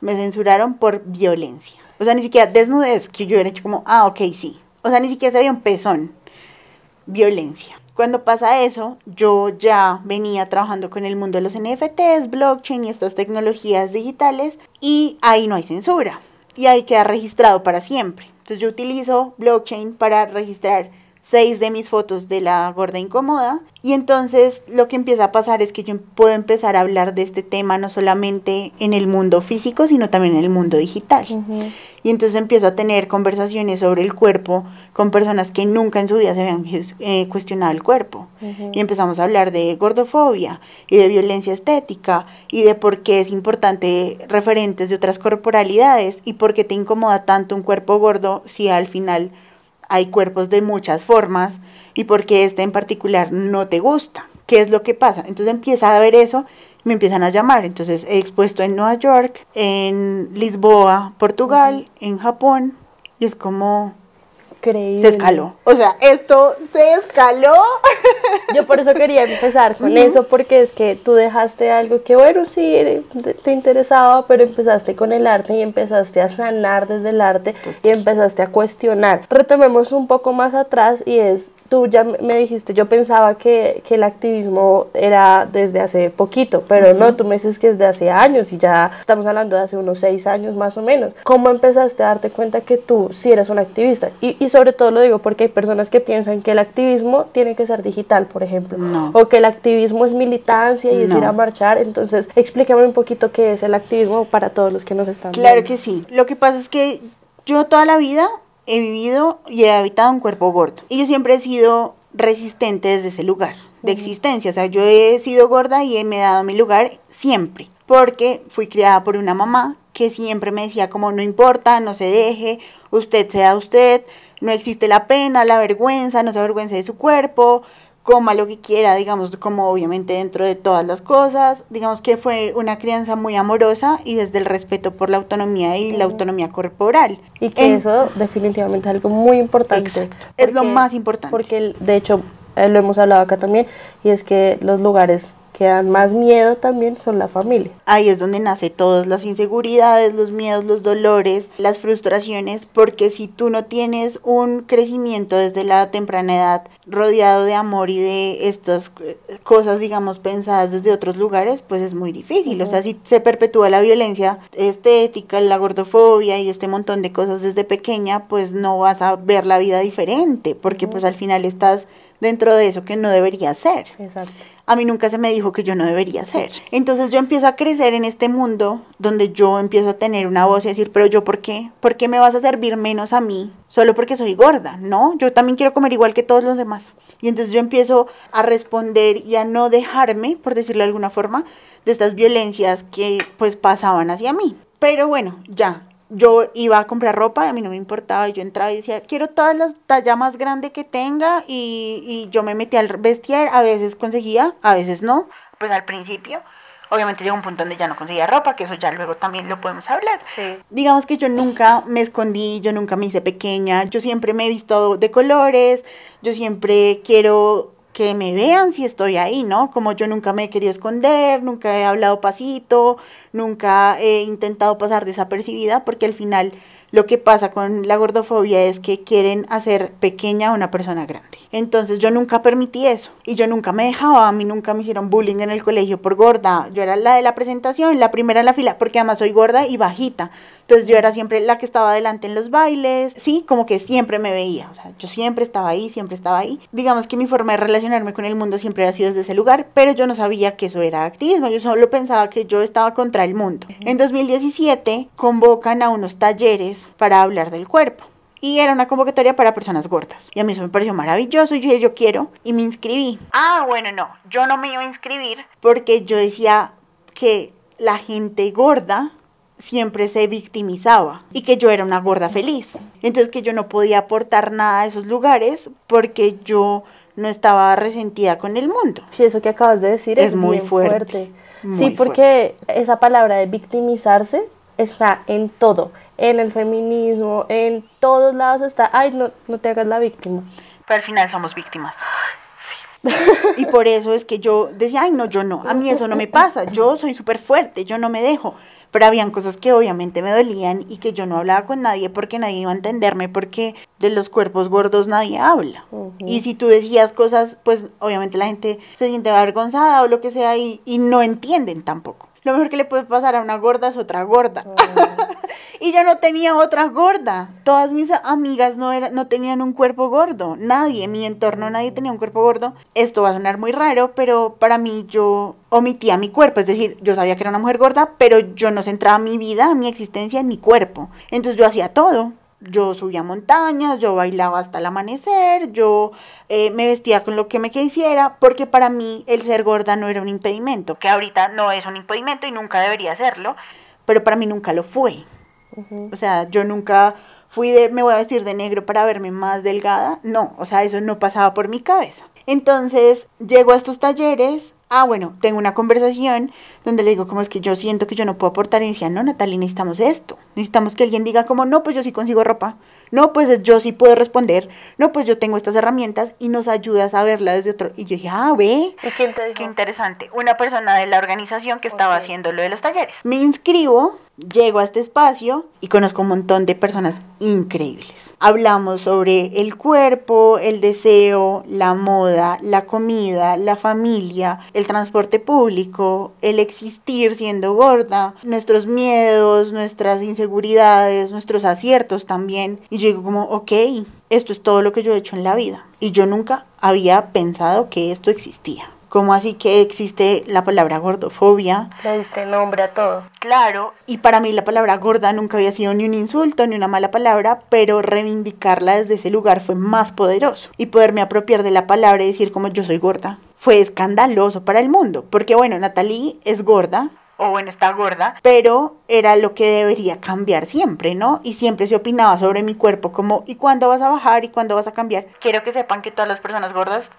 Me censuraron por violencia. O sea, ni siquiera desnudez, que yo hubiera hecho como, ah, ok, sí. O sea, ni siquiera se veía un pezón. Violencia. Cuando pasa eso, yo ya venía trabajando con el mundo de los NFTs, blockchain y estas tecnologías digitales y ahí no hay censura y ahí queda registrado para siempre. Entonces yo utilizo blockchain para registrar seis de mis fotos de la gorda incómoda. Y entonces lo que empieza a pasar es que yo puedo empezar a hablar de este tema no solamente en el mundo físico, sino también en el mundo digital. Y entonces empiezo a tener conversaciones sobre el cuerpo con personas que nunca en su vida se habían eh, cuestionado el cuerpo. Y empezamos a hablar de gordofobia y de violencia estética y de por qué es importante referentes de otras corporalidades y por qué te incomoda tanto un cuerpo gordo si al final hay cuerpos de muchas formas y por qué este en particular no te gusta. ¿Qué es lo que pasa? Entonces empieza a ver eso me empiezan a llamar. Entonces he expuesto en Nueva York, en Lisboa, Portugal, en Japón. Y es como, se escaló. O sea, esto se escaló. <laughs> Yo por eso quería empezar con eso, porque es que tú dejaste algo que, bueno, sí, te, interesaba, pero empezaste con el arte y empezaste a sanar desde el arte y empezaste a cuestionar. Retomemos un poco más atrás y es tú ya me dijiste, yo pensaba que, el activismo era desde hace poquito, pero no, tú me dices que es de hace años y ya estamos hablando de hace unos seis años más o menos. ¿Cómo empezaste a darte cuenta que tú sí eres un activista? Y, sobre todo lo digo porque hay personas que piensan que el activismo tiene que ser digital, por ejemplo, o que el activismo es militancia y es ir a marchar. Entonces, explícame un poquito qué es el activismo para todos los que nos están viendo. Claro que sí. Lo que pasa es que yo toda la vida he vivido y he habitado un cuerpo gordo. Y yo siempre he sido resistente desde ese lugar de existencia. O sea, yo he sido gorda y me he dado mi lugar siempre. Porque fui criada por una mamá que siempre me decía como no importa, no se deje, usted sea usted, no existe la pena, la vergüenza, no se avergüence de su cuerpo, coma lo que quiera, digamos, como obviamente dentro de todas las cosas, digamos que fue una crianza muy amorosa y desde el respeto por la autonomía y la autonomía corporal. Y que eso definitivamente es algo muy importante. Exacto, es lo más importante. Porque de hecho eh, lo hemos hablado acá también y es que los lugares que dan más miedo también son la familia. Ahí es donde nace todas las inseguridades, los miedos, los dolores, las frustraciones, porque si tú no tienes un crecimiento desde la temprana edad rodeado de amor y de estas eh, cosas, digamos, pensadas desde otros lugares, pues es muy difícil. O sea, si se perpetúa la violencia estética, la gordofobia y este montón de cosas desde pequeña, pues no vas a ver la vida diferente, porque pues al final estás dentro de eso que no debería ser. Exacto a mí nunca se me dijo que yo no debería ser. Entonces yo empiezo a crecer en este mundo donde yo empiezo a tener una voz y decir, pero yo por qué? ¿Por qué me vas a servir menos a mí solo porque soy gorda? No, yo también quiero comer igual que todos los demás. Y entonces yo empiezo a responder y a no dejarme, por decirlo de alguna forma, de estas violencias que pues pasaban hacia mí. Pero bueno, ya, yo iba a comprar ropa, a mí no me importaba, yo entraba y decía, quiero todas las tallas más grande que tenga y, y yo me metía al vestir, a veces conseguía, a veces no, pues al principio. Obviamente llegó un punto donde ya no conseguía ropa, que eso ya luego también lo podemos hablar. Digamos que yo nunca me escondí, yo nunca me hice pequeña, yo siempre me he visto de colores, yo siempre quiero que me vean si estoy ahí, ¿no? Como yo nunca me he querido esconder, nunca he hablado pasito, nunca he intentado pasar desapercibida, porque al final lo que pasa con la gordofobia es que quieren hacer pequeña a una persona grande. Entonces yo nunca permití eso y yo nunca me dejaba, a mí nunca me hicieron bullying en el colegio por gorda, yo era la de la presentación, la primera en la fila, porque además soy gorda y bajita. Entonces yo era siempre la que estaba adelante en los bailes, sí, como que siempre me veía, o sea, yo siempre estaba ahí, siempre estaba ahí. Digamos que mi forma de relacionarme con el mundo siempre ha sido desde ese lugar, pero yo no sabía que eso era activismo, yo solo pensaba que yo estaba contra el mundo. En 2017 convocan a unos talleres para hablar del cuerpo y era una convocatoria para personas gordas. Y a mí eso me pareció maravilloso. Y yo dije, yo quiero. Y me inscribí. Ah, bueno, no. Yo no me iba a inscribir porque yo decía que la gente gorda siempre se victimizaba y que yo era una gorda feliz. Entonces que yo no podía aportar nada a esos lugares porque yo no estaba resentida con el mundo. Sí, eso que acabas de decir es, muy fuerte. sí, porque esa palabra de victimizarse está en todo, en el feminismo, en todos lados está, ay, no, no te hagas la víctima. Pero al final somos víctimas. <laughs> y por eso es que yo decía, ay, no, yo no, a mí eso no me pasa, yo soy súper fuerte, yo no me dejo pero habían cosas que obviamente me dolían y que yo no hablaba con nadie porque nadie iba a entenderme porque de los cuerpos gordos nadie habla. Y si tú decías cosas, pues obviamente la gente se siente avergonzada o lo que sea y, no entienden tampoco. Lo mejor que le puede pasar a una gorda es otra gorda. Y yo no tenía otra gorda. Todas mis amigas no, no tenían un cuerpo gordo. Nadie, en mi entorno, nadie tenía un cuerpo gordo. Esto va a sonar muy raro, pero para mí yo omitía mi cuerpo. Es decir, yo sabía que era una mujer gorda, pero yo no centraba mi vida, mi existencia en mi cuerpo. Entonces yo hacía todo yo subía montañas, yo bailaba hasta el amanecer, yo eh, me vestía con lo que me quisiera, porque para mí el ser gorda no era un impedimento, que ahorita no es un impedimento y nunca debería serlo, pero para mí nunca lo fue. O sea, yo nunca fui de, me voy a vestir de negro para verme más delgada. No, o sea, eso no pasaba por mi cabeza. Entonces, llego a estos talleres. Ah, bueno, tengo una conversación donde le digo, como es que yo siento que yo no puedo aportar. Y decía, ah, no, Natalie, necesitamos esto. Necesitamos que alguien diga, como, no, pues yo sí consigo ropa. No, pues yo sí puedo responder. No, pues yo tengo estas herramientas y nos ayudas a verla desde otro. Y yo dije, ah, ve. ¿Y Qué interesante. Una persona de la organización que estaba haciendo lo de los talleres. Me inscribo llego a este espacio y conozco un montón de personas increíbles. Hablamos sobre el cuerpo, el deseo, la moda, la comida, la familia, el transporte público, el existir siendo gorda, nuestros miedos, nuestras inseguridades, nuestros aciertos también. Y yo digo como, ok, esto es todo lo que yo he hecho en la vida. Y yo nunca había pensado que esto existía. ¿Cómo así que existe la palabra gordofobia? Le diste nombre a todo. Claro, y para mí la palabra gorda nunca había sido ni un insulto ni una mala palabra, pero reivindicarla desde ese lugar fue más poderoso. Y poderme apropiar de la palabra y decir como yo soy gorda fue escandaloso para el mundo, porque bueno, Natalie es gorda, o bueno, está gorda, pero era lo que debería cambiar siempre, ¿no? Y siempre se opinaba sobre mi cuerpo como, ¿y cuándo vas a bajar? ¿Y cuándo vas a cambiar? Quiero que sepan que todas las personas gordas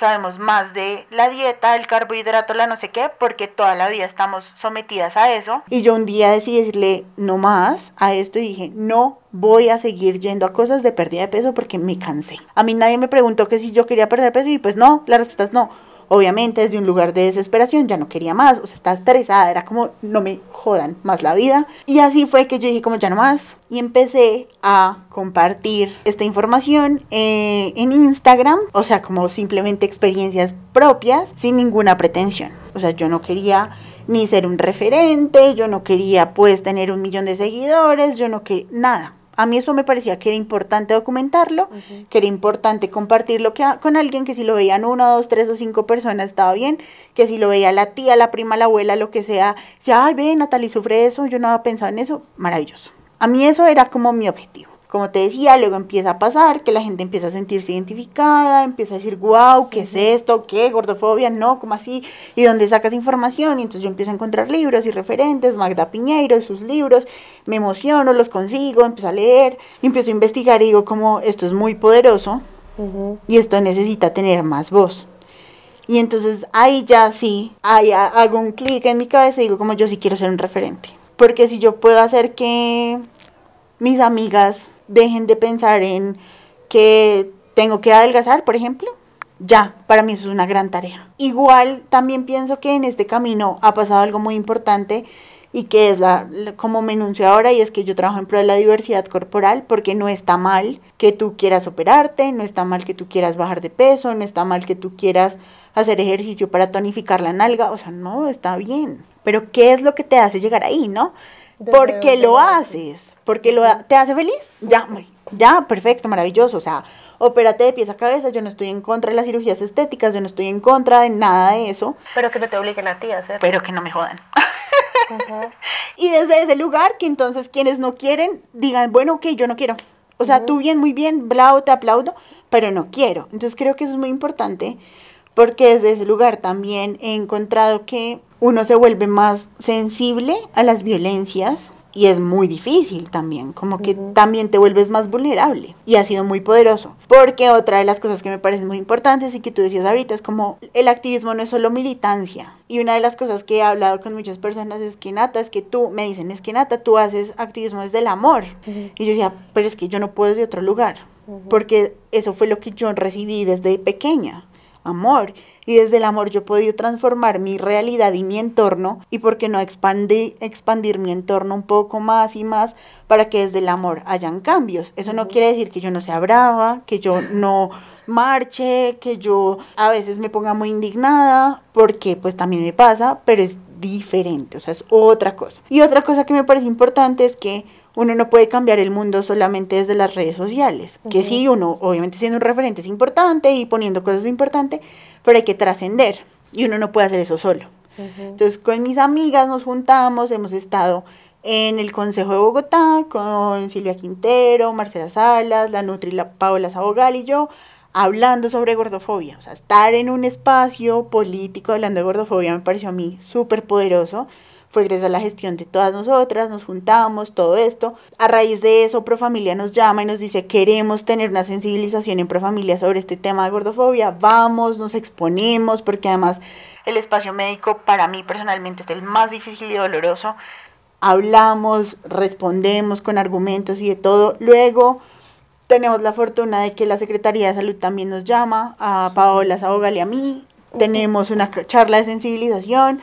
sabemos más de la dieta, el carbohidrato, la no sé qué, porque toda la vida estamos sometidas a eso. Y yo un día decidí decirle no más a esto y dije, no voy a seguir yendo a cosas de pérdida de peso porque me cansé. A mí nadie me preguntó que si yo quería perder peso y pues no, la respuesta es no Obviamente desde un lugar de desesperación, ya no quería más, o sea, estaba estresada, era como, no me jodan más la vida. Y así fue que yo dije como, ya no más. Y empecé a compartir esta información eh, en Instagram, o sea, como simplemente experiencias propias, sin ninguna pretensión. O sea, yo no quería ni ser un referente, yo no quería pues tener un millón de seguidores, yo no quería nada a mí eso me parecía que era importante documentarlo, que era importante compartirlo que, con alguien, que si lo veían una, dos, tres o cinco personas estaba bien, que si lo veía la tía, la prima, la abuela, lo que sea, si, ay, ve, Natalie sufre eso, yo no había pensado en eso, maravilloso. A mí eso era como mi objetivo como te decía, luego empieza a pasar que la gente empieza a sentirse identificada, empieza a decir, wow, ¿qué es esto? ¿Qué? ¿Gordofobia? No, ¿cómo así? ¿Y dónde sacas información? Y entonces yo empiezo a encontrar libros y referentes, Magda Piñeiro, sus libros, me emociono, los consigo, empiezo a leer, empiezo a investigar y digo, como esto es muy poderoso y esto necesita tener más voz. Y entonces ahí ya sí, ahí hago un clic en mi cabeza y digo, como yo sí quiero ser un referente. Porque si yo puedo hacer que mis amigas dejen de pensar en que tengo que adelgazar, por ejemplo. Ya, para mí eso es una gran tarea. Igual también pienso que en este camino ha pasado algo muy importante y que es la, como me enuncio ahora y es que yo trabajo en pro de la diversidad corporal porque no está mal que tú quieras operarte, no está mal que tú quieras bajar de peso, no está mal que tú quieras hacer ejercicio para tonificar la nalga, o sea, no, está bien. Pero ¿qué es lo que te hace llegar ahí, no? porque lo haces, porque lo te hace feliz, ya, ya, perfecto, maravilloso, o sea, opérate de pies a cabeza, yo no estoy en contra de las cirugías estéticas, yo no estoy en contra de nada de eso. Pero que no te obliguen a ti a hacer. Pero que no me jodan. <laughs> y desde ese lugar que entonces quienes no quieren digan, bueno, ok, yo no quiero. O sea, tú bien, muy bien, blau, te aplaudo, pero no quiero. Entonces creo que eso es muy importante porque desde ese lugar también he encontrado que uno se vuelve más sensible a las violencias y es muy difícil también, como que también te vuelves más vulnerable y ha sido muy poderoso, porque otra de las cosas que me parecen muy importantes y que tú decías ahorita es como el activismo no es solo militancia y una de las cosas que he hablado con muchas personas es que Nata, que tú, me dicen es que Nata, tú haces activismo desde el amor y yo decía, pero es que yo no puedo de otro lugar, porque eso fue lo que yo recibí desde pequeña amor. Y desde el amor yo he podido transformar mi realidad y mi entorno y por qué no expandir, expandir mi entorno un poco más y más para que desde el amor hayan cambios. Eso no quiere decir que yo no sea brava, que yo no marche, que yo a veces me ponga muy indignada, porque pues también me pasa, pero es diferente, o sea, es otra cosa. Y otra cosa que me parece importante es que uno no puede cambiar el mundo solamente desde las redes sociales, que sí, uno obviamente siendo un referente es importante y poniendo cosas importantes, pero hay que trascender y uno no puede hacer eso solo. Entonces, con mis amigas nos juntamos, hemos estado en el Consejo de Bogotá con Silvia Quintero, Marcela Salas, la Nutri, la Paola Sabogal y yo, hablando sobre gordofobia. O sea, estar en un espacio político hablando de gordofobia me pareció a mí súper poderoso fue gracias a la gestión de todas nosotras, nos juntamos, todo esto. A raíz de eso, Profamilia nos llama y nos dice, queremos tener una sensibilización en Profamilia sobre este tema de gordofobia, vamos, nos exponemos, porque además el espacio médico para mí personalmente es el más difícil y doloroso. Hablamos, respondemos con argumentos y de todo. Luego tenemos la fortuna de que la Secretaría de Salud también nos llama, a Paola Sabogal y a mí. Tenemos una charla de sensibilización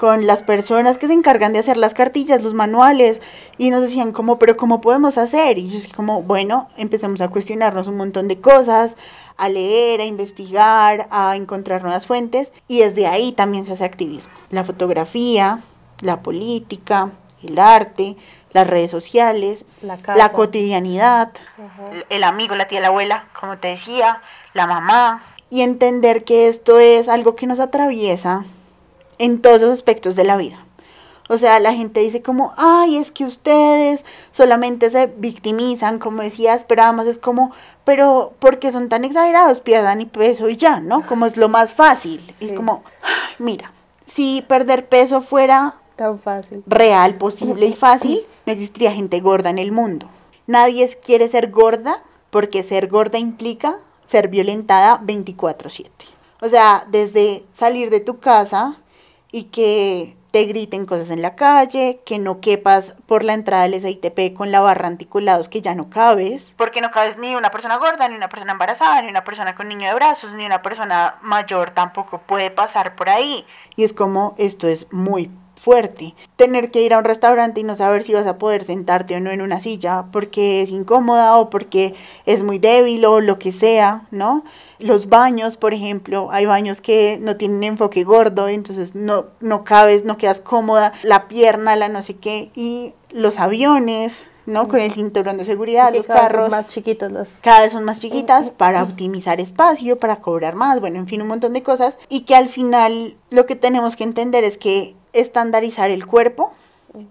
con las personas que se encargan de hacer las cartillas, los manuales, y nos decían como, pero ¿cómo podemos hacer? Y yo es como, bueno, empezamos a cuestionarnos un montón de cosas, a leer, a investigar, a encontrar nuevas fuentes, y desde ahí también se hace activismo. La fotografía, la política, el arte, las redes sociales, la, cotidianidad, el amigo, la tía, la abuela, como te decía, la mamá. Y entender que esto es algo que nos atraviesa en todos los aspectos de la vida. O sea, la gente dice como, ay, es que ustedes solamente se victimizan, como decías, pero además es como, pero porque son tan exagerados, pierdan y peso y ya, ¿no? Como es lo más fácil. Y como, mira, si perder peso fuera tan fácil. real, posible y fácil, no existiría gente gorda en el mundo. Nadie quiere ser gorda porque ser gorda implica ser violentada 24/7. O sea, desde salir de tu casa, y que te griten cosas en la calle, que no quepas por la entrada del SITP con la barra anticulados que ya no cabes, porque no cabes ni una persona gorda, ni una persona embarazada, ni una persona con niño de brazos, ni una persona mayor tampoco puede pasar por ahí. Y es como esto es muy fuerte. Tener que ir a un restaurante y no saber si vas a poder sentarte o no en una silla porque es incómoda o porque es muy débil o lo que sea, ¿no? Los baños, por ejemplo, hay baños que no tienen enfoque gordo, entonces no, no cabes, no quedas cómoda, la pierna, la no sé qué, y los aviones, ¿no? Con el cinturón de seguridad, los cada carros. Vez más chiquitos. los Cada vez son más chiquitas para optimizar espacio, para cobrar más, bueno, en fin, un montón de cosas. Y que al final lo que tenemos que entender es que estandarizar el cuerpo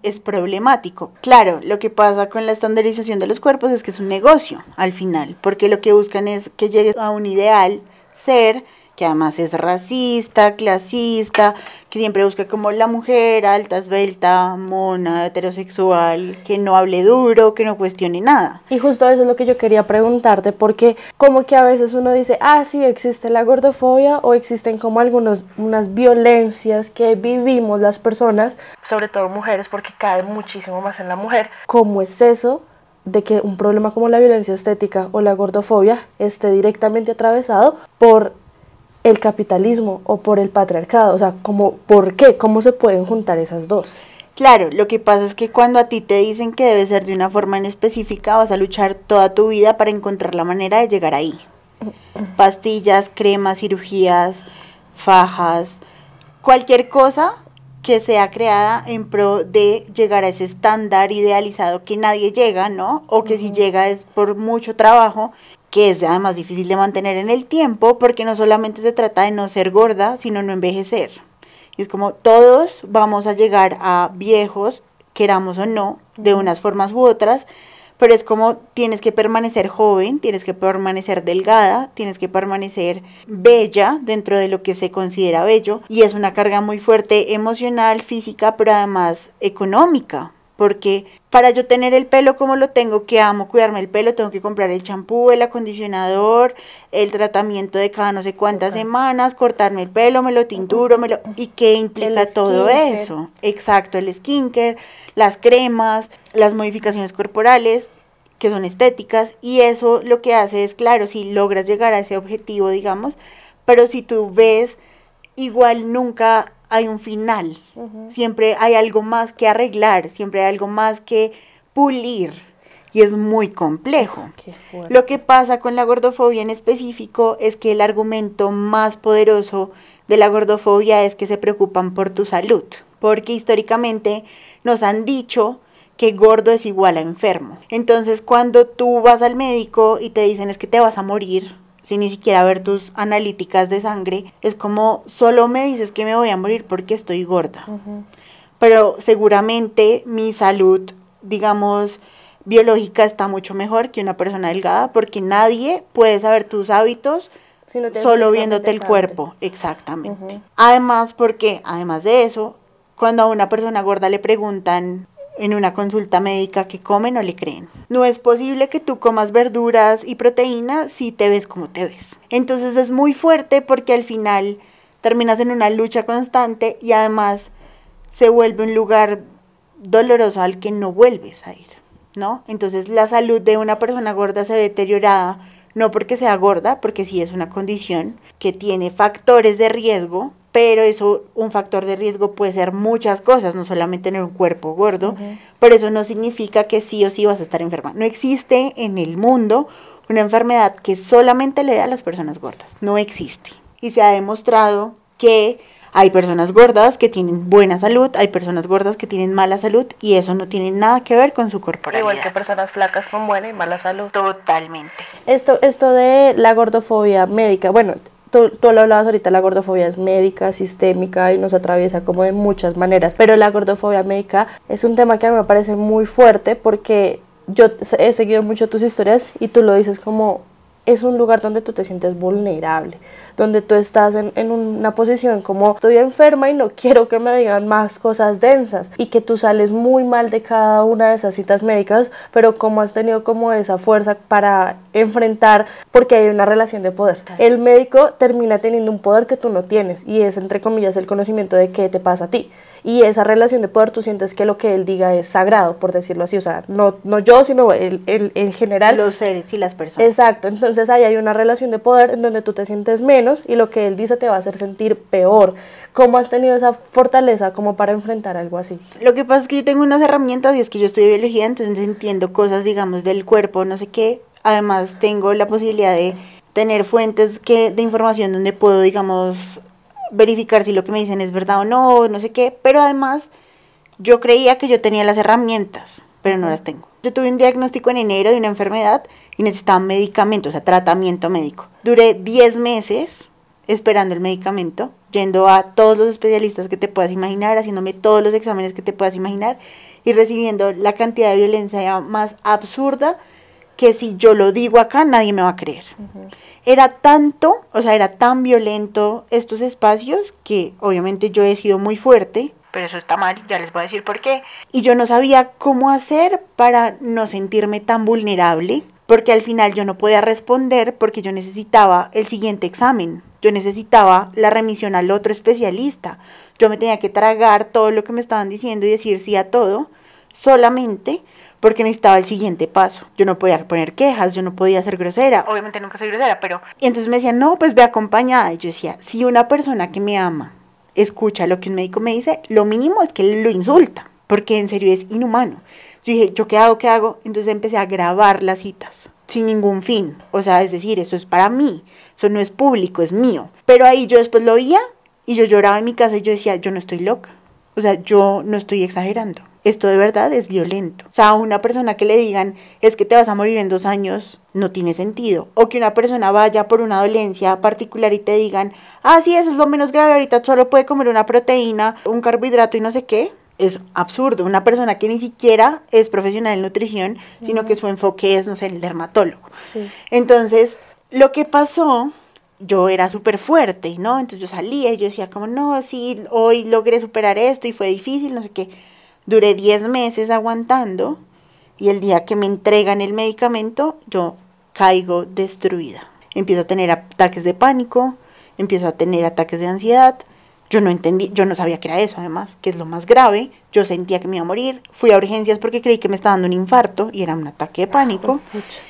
es problemático. Claro, lo que pasa con la estandarización de los cuerpos es que es un negocio al final, porque lo que buscan es que llegues a un ideal, ser, que además es racista, clasista, que siempre busca como la mujer alta, esbelta, mona, heterosexual, que no hable duro, que no cuestione nada. Y justo eso es lo que yo quería preguntarte, porque como que a veces uno dice, ah, sí, existe la gordofobia o existen como algunas unas violencias que vivimos las personas, sobre todo mujeres, porque cae muchísimo más en la mujer. ¿Cómo es eso? de que un problema como la violencia estética o la gordofobia esté directamente atravesado por el capitalismo o por el patriarcado? O sea, ¿como ¿por qué? ¿Cómo se pueden juntar esas dos? Claro, lo que pasa es que cuando a ti te dicen que debe ser de una forma en específica, vas a luchar toda tu vida para encontrar la manera de llegar ahí. Pastillas, cremas, cirugías, fajas, cualquier cosa que sea creada en pro de llegar a ese estándar idealizado que nadie llega, ¿no? O que si llega es por mucho trabajo que es además difícil de mantener en el tiempo porque no solamente se trata de no ser gorda, sino no envejecer. Y es como todos vamos a llegar a viejos, queramos o no, de unas formas u otras, pero es como tienes que permanecer joven, tienes que permanecer delgada, tienes que permanecer bella dentro de lo que se considera bello y es una carga muy fuerte emocional, física, pero además económica, porque para yo tener el pelo como lo tengo, que amo cuidarme el pelo, tengo que comprar el champú, el acondicionador, el tratamiento de cada no sé cuántas semanas, cortarme el pelo, me lo tinturo, me lo y qué implica todo eso. Exacto, el skincare, las cremas, las modificaciones corporales que son estéticas y eso lo que hace es, claro, si logras llegar a ese objetivo, digamos, pero si tú ves igual nunca hay un final, siempre hay algo más que arreglar, siempre hay algo más que pulir y es muy complejo. Lo que pasa con la gordofobia en específico es que el argumento más poderoso de la gordofobia es que se preocupan por tu salud, porque históricamente nos han dicho que gordo es igual a enfermo. Entonces cuando tú vas al médico y te dicen es que te vas a morir, sin ni siquiera ver tus analíticas de sangre, es como solo me dices que me voy a morir porque estoy gorda. Pero seguramente mi salud, digamos, biológica está mucho mejor que una persona delgada porque nadie puede saber tus hábitos solo viéndote el cuerpo, exactamente. Además, porque además de eso, cuando a una persona gorda le preguntan en una consulta médica que comen o le creen. No es posible que tú comas verduras y proteínas si te ves como te ves. Entonces es muy fuerte porque al final terminas en una lucha constante y además se vuelve un lugar doloroso al que no vuelves a ir, ¿no? Entonces la salud de una persona gorda se deteriora, deteriorada no porque sea gorda, porque sí es una condición que tiene factores de riesgo pero eso, un factor de riesgo puede ser muchas cosas, no solamente tener un cuerpo gordo, pero eso no significa que sí o sí vas a estar enferma. No existe en el mundo una enfermedad que solamente le da a las personas gordas, no existe. Y se ha demostrado que hay personas gordas que tienen buena salud, hay personas gordas que tienen mala salud y eso no tiene nada que ver con su corporalidad. Igual que personas flacas con buena y mala salud. Totalmente. Esto, esto de la gordofobia médica, bueno, tú, lo hablabas ahorita, la gordofobia es médica, sistémica y nos atraviesa como de muchas maneras, pero la gordofobia médica es un tema que a mí me parece muy fuerte porque yo he seguido mucho tus historias y tú lo dices como es un lugar donde tú te sientes vulnerable, donde tú estás en, una posición como estoy enferma y no quiero que me digan más cosas densas y que tú sales muy mal de cada una de esas citas médicas, pero como has tenido como esa fuerza para enfrentar, porque hay una relación de poder. El médico termina teniendo un poder que tú no tienes y es entre comillas el conocimiento de qué te pasa a ti y esa relación de poder tú sientes que lo que él diga es sagrado, por decirlo así, o sea, no, no yo, sino él, en general. Los seres y las personas. Exacto, entonces ahí hay una relación de poder en donde tú te sientes menos y lo que él dice te va a hacer sentir peor. ¿Cómo has tenido esa fortaleza como para enfrentar algo así? Lo que pasa es que yo tengo unas herramientas y es que yo estoy biología, entonces entiendo cosas, digamos, del cuerpo, no sé qué. Además tengo la posibilidad de tener fuentes que, de información donde puedo, digamos, verificar si lo que me dicen es verdad o no, no sé qué, pero además yo creía que yo tenía las herramientas, pero no las tengo. Yo tuve un diagnóstico en enero de una enfermedad y necesitaba medicamento, o sea, tratamiento médico. Duré 10 meses esperando el medicamento, yendo a todos los especialistas que te puedas imaginar, haciéndome todos los exámenes que te puedas imaginar y recibiendo la cantidad de violencia más absurda que si yo lo digo acá nadie me va a creer. Era tanto, o sea, era tan violento estos espacios que obviamente yo he sido muy fuerte, pero eso está mal, ya les voy a decir por qué. Y yo no sabía cómo hacer para no sentirme tan vulnerable, porque al final yo no podía responder porque yo necesitaba el siguiente examen, yo necesitaba la remisión al otro especialista, yo me tenía que tragar todo lo que me estaban diciendo y decir sí a todo, solamente porque necesitaba el siguiente paso. Yo no podía poner quejas, yo no podía ser grosera. Obviamente nunca soy grosera, pero... Y entonces me decían, no, pues ve acompañada. Y yo decía, si una persona que me ama escucha lo que un médico me dice, lo mínimo es que lo insulta, porque en serio es inhumano. Yo dije, ¿yo qué hago? ¿Qué hago? Entonces empecé a grabar las citas sin ningún fin. O sea, es decir, eso es para mí, eso no es público, es mío. Pero ahí yo después lo oía y yo lloraba en mi casa y yo decía, yo no estoy loca. O sea, yo no estoy exagerando esto de verdad es violento. O sea, una persona que le digan es que te vas a morir en dos años, no tiene sentido. O que una persona vaya por una dolencia particular y te digan, ah, sí, eso es lo menos grave, ahorita solo puede comer una proteína, un carbohidrato y no sé qué. Es absurdo, una persona que ni siquiera es profesional en nutrición, sino que su enfoque es, no sé, el dermatólogo. Entonces, lo que pasó yo era súper fuerte, ¿no? Entonces yo salía y yo decía como, no, sí, hoy logré superar esto y fue difícil, no sé qué. Duré 10 meses aguantando y el día que me entregan el medicamento yo caigo destruida. Empiezo a tener ataques de pánico, empiezo a tener ataques de ansiedad. Yo no entendí, yo no sabía que era eso además, que es lo más grave. Yo sentía que me iba a morir. Fui a urgencias porque creí que me estaba dando un infarto y era un ataque de ah, pánico.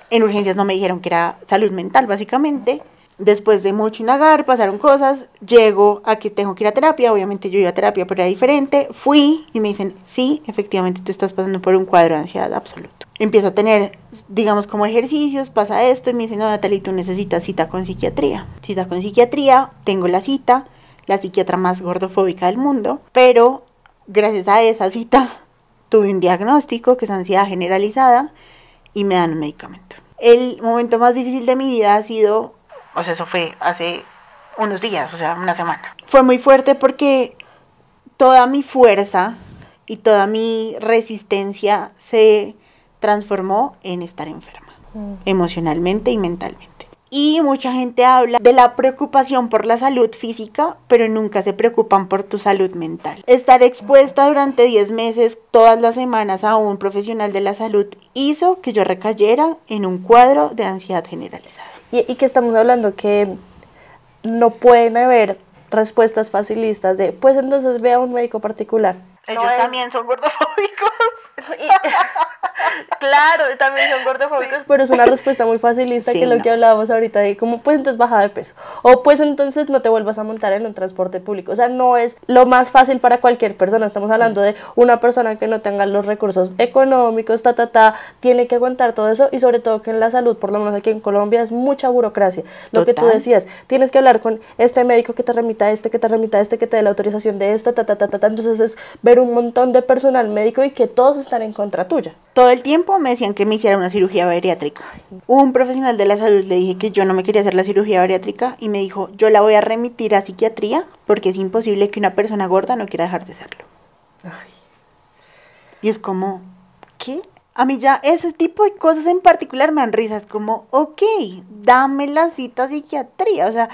En urgencias no me dijeron que era salud mental básicamente después de mucho indagar, pasaron cosas, llego a que tengo que ir a terapia, obviamente yo iba a terapia, pero era diferente, fui y me dicen, sí, efectivamente tú estás pasando por un cuadro de ansiedad absoluto. Empiezo a tener, digamos, como ejercicios, pasa esto y me dicen, no, Natalie, tú necesitas cita con psiquiatría. Cita con psiquiatría, tengo la cita, la psiquiatra más gordofóbica del mundo, pero gracias a esa cita tuve un diagnóstico que es ansiedad generalizada y me dan un medicamento. El momento más difícil de mi vida ha sido o sea, eso fue hace unos días, o sea, una semana. Fue muy fuerte porque toda mi fuerza y toda mi resistencia se transformó en estar enferma, mm. emocionalmente y mentalmente. Y mucha gente habla de la preocupación por la salud física, pero nunca se preocupan por tu salud mental. Estar expuesta durante 10 meses todas las semanas a un profesional de la salud hizo que yo recayera en un cuadro de ansiedad generalizada y, que estamos hablando que no pueden haber respuestas facilistas de, pues entonces ve a un médico particular. Ellos también son gordofóbicos. <laughs> claro, también son gordofóbicos, pero es una respuesta muy facilista que lo que hablábamos ahorita de como pues entonces baja de peso o pues entonces no te vuelvas a montar en un transporte público. O sea, no es lo más fácil para cualquier persona. Estamos hablando de una persona que no tenga los recursos económicos, ta ta ta, tiene que aguantar todo eso y sobre todo que en la salud, por lo menos aquí en Colombia es mucha burocracia. Lo que tú decías, tienes que hablar con este médico que te remita a este, que te remita a este, que te dé la autorización de esto, ta ta ta ta. ta. Entonces es ver un montón de personal médico y que todos están en contra tuya. Todo el tiempo me decían que me hiciera una cirugía bariátrica. Un profesional de la salud le dije que yo no me quería hacer la cirugía bariátrica y me dijo, yo la voy a remitir a psiquiatría porque es imposible que una persona gorda no quiera dejar de hacerlo Y es como, ¿qué? A mí ya ese tipo de cosas en particular me dan risas, como, ok, dame la cita a psiquiatría, o sea,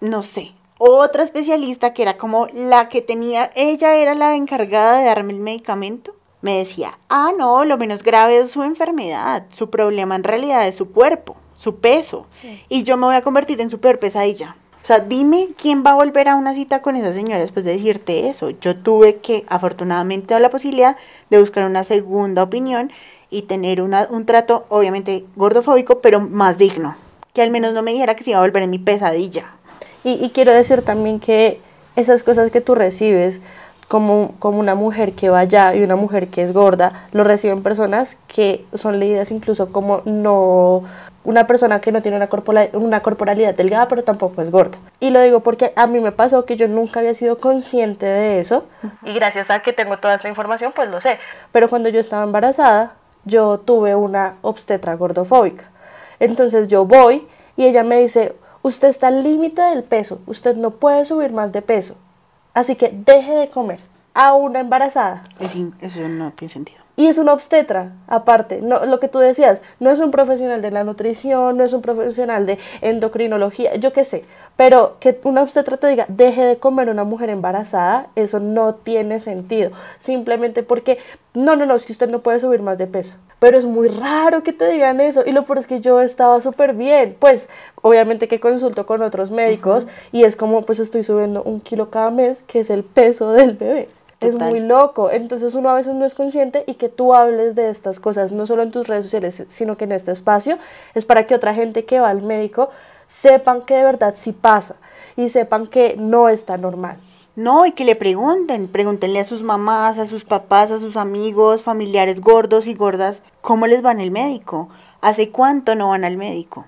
no sé, otra especialista que era como la que tenía, ella era la encargada de darme el medicamento, me decía, ah, no, lo menos grave es su enfermedad, su problema en realidad es su cuerpo, su peso, y yo me voy a convertir en su peor pesadilla. O sea, dime quién va a volver a una cita con esa señora después de decirte eso. Yo tuve que, afortunadamente, dar la posibilidad de buscar una segunda opinión y tener un trato, obviamente, gordofóbico, pero más digno. Que al menos no me dijera que se iba a volver en mi pesadilla. Y, quiero decir también que esas cosas que tú recibes, como, como una mujer que va allá y una mujer que es gorda, lo reciben personas que son leídas incluso como no una persona que no tiene una, una corporalidad delgada, pero tampoco es gorda. Y lo digo porque a mí me pasó que yo nunca había sido consciente de eso. Y gracias a que tengo toda esta información, pues lo sé. Pero cuando yo estaba embarazada, yo tuve una obstetra gordofóbica. Entonces yo voy y ella me dice, Usted está al límite del peso, usted no puede subir más de peso. Así que deje de comer a una embarazada. eso no tiene sentido. Y es una obstetra, aparte, no, lo que tú decías, no es un profesional de la nutrición, no es un profesional de endocrinología, yo qué sé, pero que una obstetra te diga, deje de comer una mujer embarazada, eso no tiene sentido, simplemente porque, no, no, no, es que usted no puede subir más de peso, pero es muy raro que te digan eso, y lo peor es que yo estaba súper bien, pues obviamente que consulto con otros médicos, y es como, pues estoy subiendo un kilo cada mes, que es el peso del bebé. Es muy loco. Entonces uno a veces no es consciente y que tú hables de estas cosas, no solo en tus redes sociales, sino que en este espacio, es para que otra gente que va al médico sepan que de verdad sí pasa y sepan que no está normal. No, y que le pregunten, pregúntenle a sus mamás, a sus papás, a sus amigos, familiares gordos y gordas, ¿cómo les va en el médico? ¿Hace cuánto no van al médico?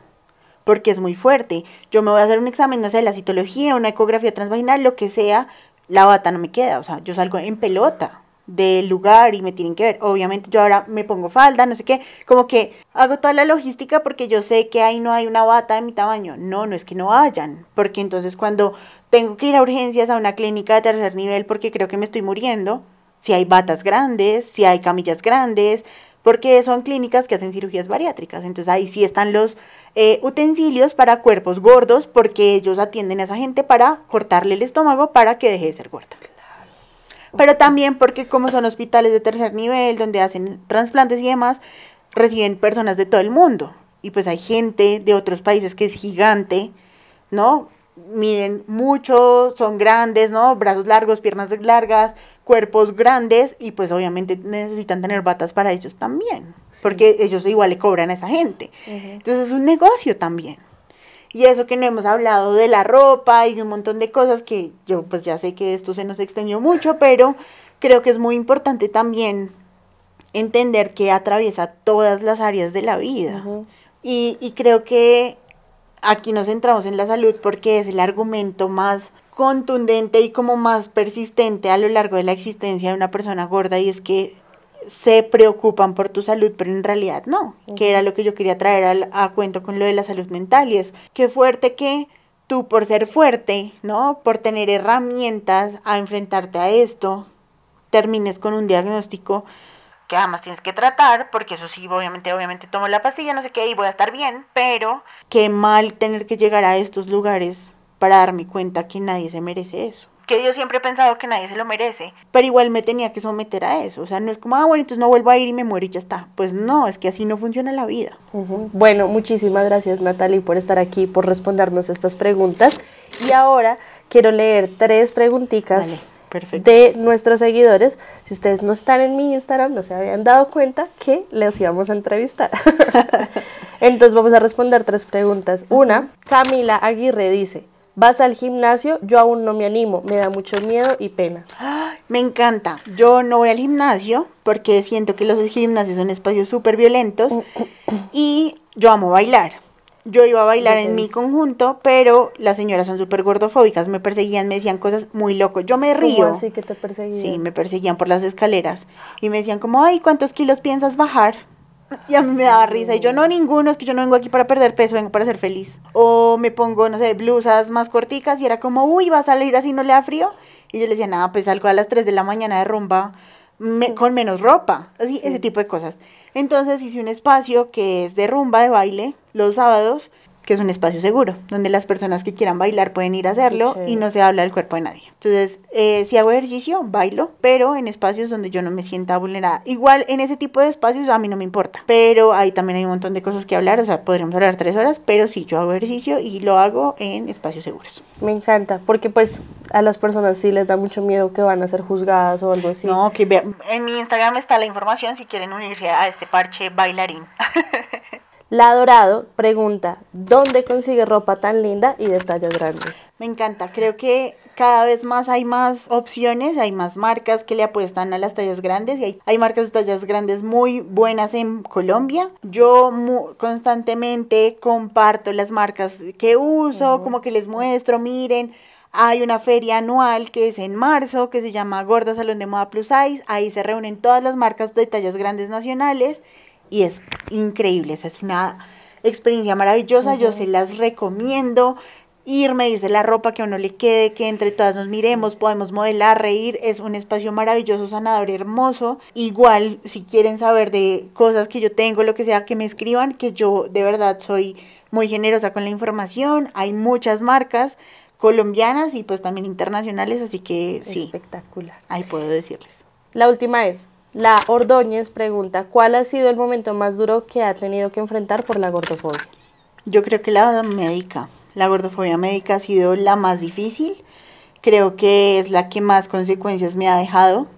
Porque es muy fuerte. Yo me voy a hacer un examen, no sé, la citología, una ecografía transvaginal, lo que sea, la bata no me queda, o sea, yo salgo en pelota del lugar y me tienen que ver. Obviamente yo ahora me pongo falda, no sé qué, como que hago toda la logística porque yo sé que ahí no hay una bata de mi tamaño. No, no es que no hayan porque entonces cuando tengo que ir a urgencias a una clínica de tercer nivel porque creo que me estoy muriendo, si hay batas grandes, si hay camillas grandes, porque son clínicas que hacen cirugías bariátricas, entonces ahí sí están los eh, utensilios para cuerpos gordos porque ellos atienden a esa gente para cortarle el estómago para que deje de ser gorda. Pero también porque como son hospitales de tercer nivel donde hacen trasplantes y demás, reciben personas de todo el mundo. Y pues hay gente de otros países que es gigante, ¿no? Miden mucho, son grandes, ¿no? Brazos largos, piernas largas, cuerpos grandes y pues obviamente necesitan tener batas para ellos también, porque ellos igual le cobran a esa gente. Entonces es un negocio también. Y eso que no hemos hablado de la ropa y de un montón de cosas que yo pues ya sé que esto se nos extendió mucho, pero creo que es muy importante también entender que atraviesa todas las áreas de la vida. y, y creo que aquí nos centramos en la salud porque es el argumento más contundente y como más persistente a lo largo de la existencia de una persona gorda y es que se preocupan por tu salud, pero en realidad no, que era lo que yo quería traer a cuento con lo de la salud mental y es que fuerte que tú por ser fuerte, ¿no? Por tener herramientas a enfrentarte a esto, termines con un diagnóstico que además tienes que tratar, porque eso sí, obviamente, obviamente tomo la pastilla, no sé qué, y voy a estar bien, pero qué mal tener que llegar a estos lugares para darme cuenta que nadie se merece eso. Que yo siempre he pensado que nadie se lo merece, pero igual me tenía que someter a eso. O sea, no es como, ah, bueno, entonces no vuelvo a ir y me muero y ya está. Pues no, es que así no funciona la vida. Bueno, muchísimas gracias Natalie por estar aquí, por respondernos estas preguntas. Y ahora quiero leer tres preguntitas. de nuestros seguidores. Si ustedes no están en mi Instagram, no se habían dado cuenta que les íbamos a entrevistar. <laughs> <laughs> Entonces vamos a responder tres preguntas. Una, Camila Aguirre dice, Vas al gimnasio, yo aún no me animo, me da mucho miedo y pena. Me encanta. Yo no voy al gimnasio porque siento que los gimnasios son espacios súper violentos y yo amo bailar. Yo iba a bailar en mi conjunto, pero las señoras son súper gordofóbicas, me perseguían, me decían cosas muy locos. Yo me río. Así que te perseguían. Sí, me perseguían por las escaleras y me decían como, ay, ¿cuántos kilos piensas bajar? <laughs> Y a mí me daba risa. Y yo, no, ninguno, es que yo no vengo aquí para perder peso, vengo para ser feliz. O me pongo, no sé, blusas más corticas y era como, uy, va a salir así, no le da frío. Y yo le decía, nada, pues salgo a las 3 de la mañana de rumba con menos ropa. Así, ese tipo de cosas. Entonces hice un espacio que es de rumba, de baile, los sábados que es un espacio seguro, donde las personas que quieran bailar pueden ir a hacerlo y no se habla del cuerpo de nadie. Entonces, eh, si hago ejercicio, bailo, pero en espacios donde yo no me sienta vulnerada. Igual en ese tipo de espacios a mí no me importa, pero ahí también hay un montón de cosas que hablar, o sea, podríamos hablar tres horas, pero sí, yo hago ejercicio y lo hago en espacios seguros. Me encanta, porque pues a las personas sí les da mucho miedo que van a ser juzgadas o algo así. No, que vean. En mi Instagram está la información si quieren unirse a este parche bailarín. <laughs> La Dorado pregunta, ¿dónde consigue ropa tan linda y de tallas grandes? Me encanta, creo que cada vez más hay más opciones, hay más marcas que le apuestan a las tallas grandes y hay, marcas de tallas grandes muy buenas en Colombia. Yo constantemente comparto las marcas que uso, como que les muestro, miren, hay una feria anual que es en marzo, que se llama Gorda Salón de Moda Plus Size. Ahí se reúnen todas las marcas de tallas grandes nacionales y es increíble, esa es una experiencia maravillosa, yo se las recomiendo. irme, irse dice la ropa que uno le quede, que entre todas nos miremos, podemos modelar, reír, es un espacio maravilloso, sanador, hermoso. Igual, si quieren saber de cosas que yo tengo, lo que sea, que me escriban, que yo de verdad soy muy generosa con la información, hay muchas marcas colombianas y pues también internacionales, así que sí. Espectacular. Ahí puedo decirles. La última es, la Ordóñez pregunta, ¿cuál ha sido el momento más duro que ha tenido que enfrentar por la gordofobia? Yo creo que la médica, la gordofobia médica ha sido la más difícil, creo que es la que más consecuencias me ha dejado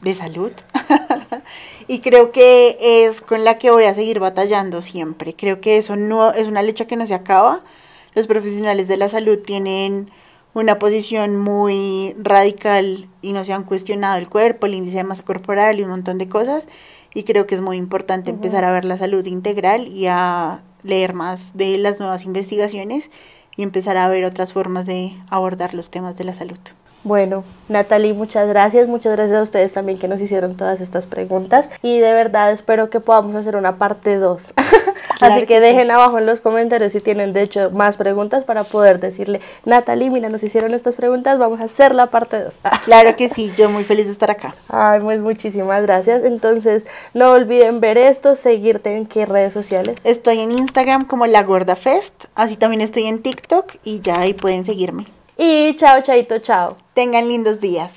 de salud <laughs> y creo que es con la que voy a seguir batallando siempre. Creo que eso no es una lucha que no se acaba. Los profesionales de la salud tienen una posición muy radical y no se han cuestionado el cuerpo, el índice de masa corporal y un montón de cosas. Y creo que es muy importante empezar a ver la salud integral y a leer más de las nuevas investigaciones y empezar a ver otras formas de abordar los temas de la salud. Bueno, Natalie, muchas gracias. Muchas gracias a ustedes también que nos hicieron todas estas preguntas. Y de verdad espero que podamos hacer una parte 2. <laughs> Así que, dejen abajo en los comentarios si tienen de hecho más preguntas para poder decirle, Natalie, mira, nos hicieron estas preguntas, vamos a hacer la parte 2. <laughs> claro que sí, yo muy feliz de estar acá. Ay, pues muchísimas gracias. Entonces, no olviden ver esto, seguirte en qué redes sociales. Estoy en Instagram como La Gorda Fest, así también estoy en TikTok y ya ahí pueden seguirme. Y chao, chaito, chao. Tengan lindos días.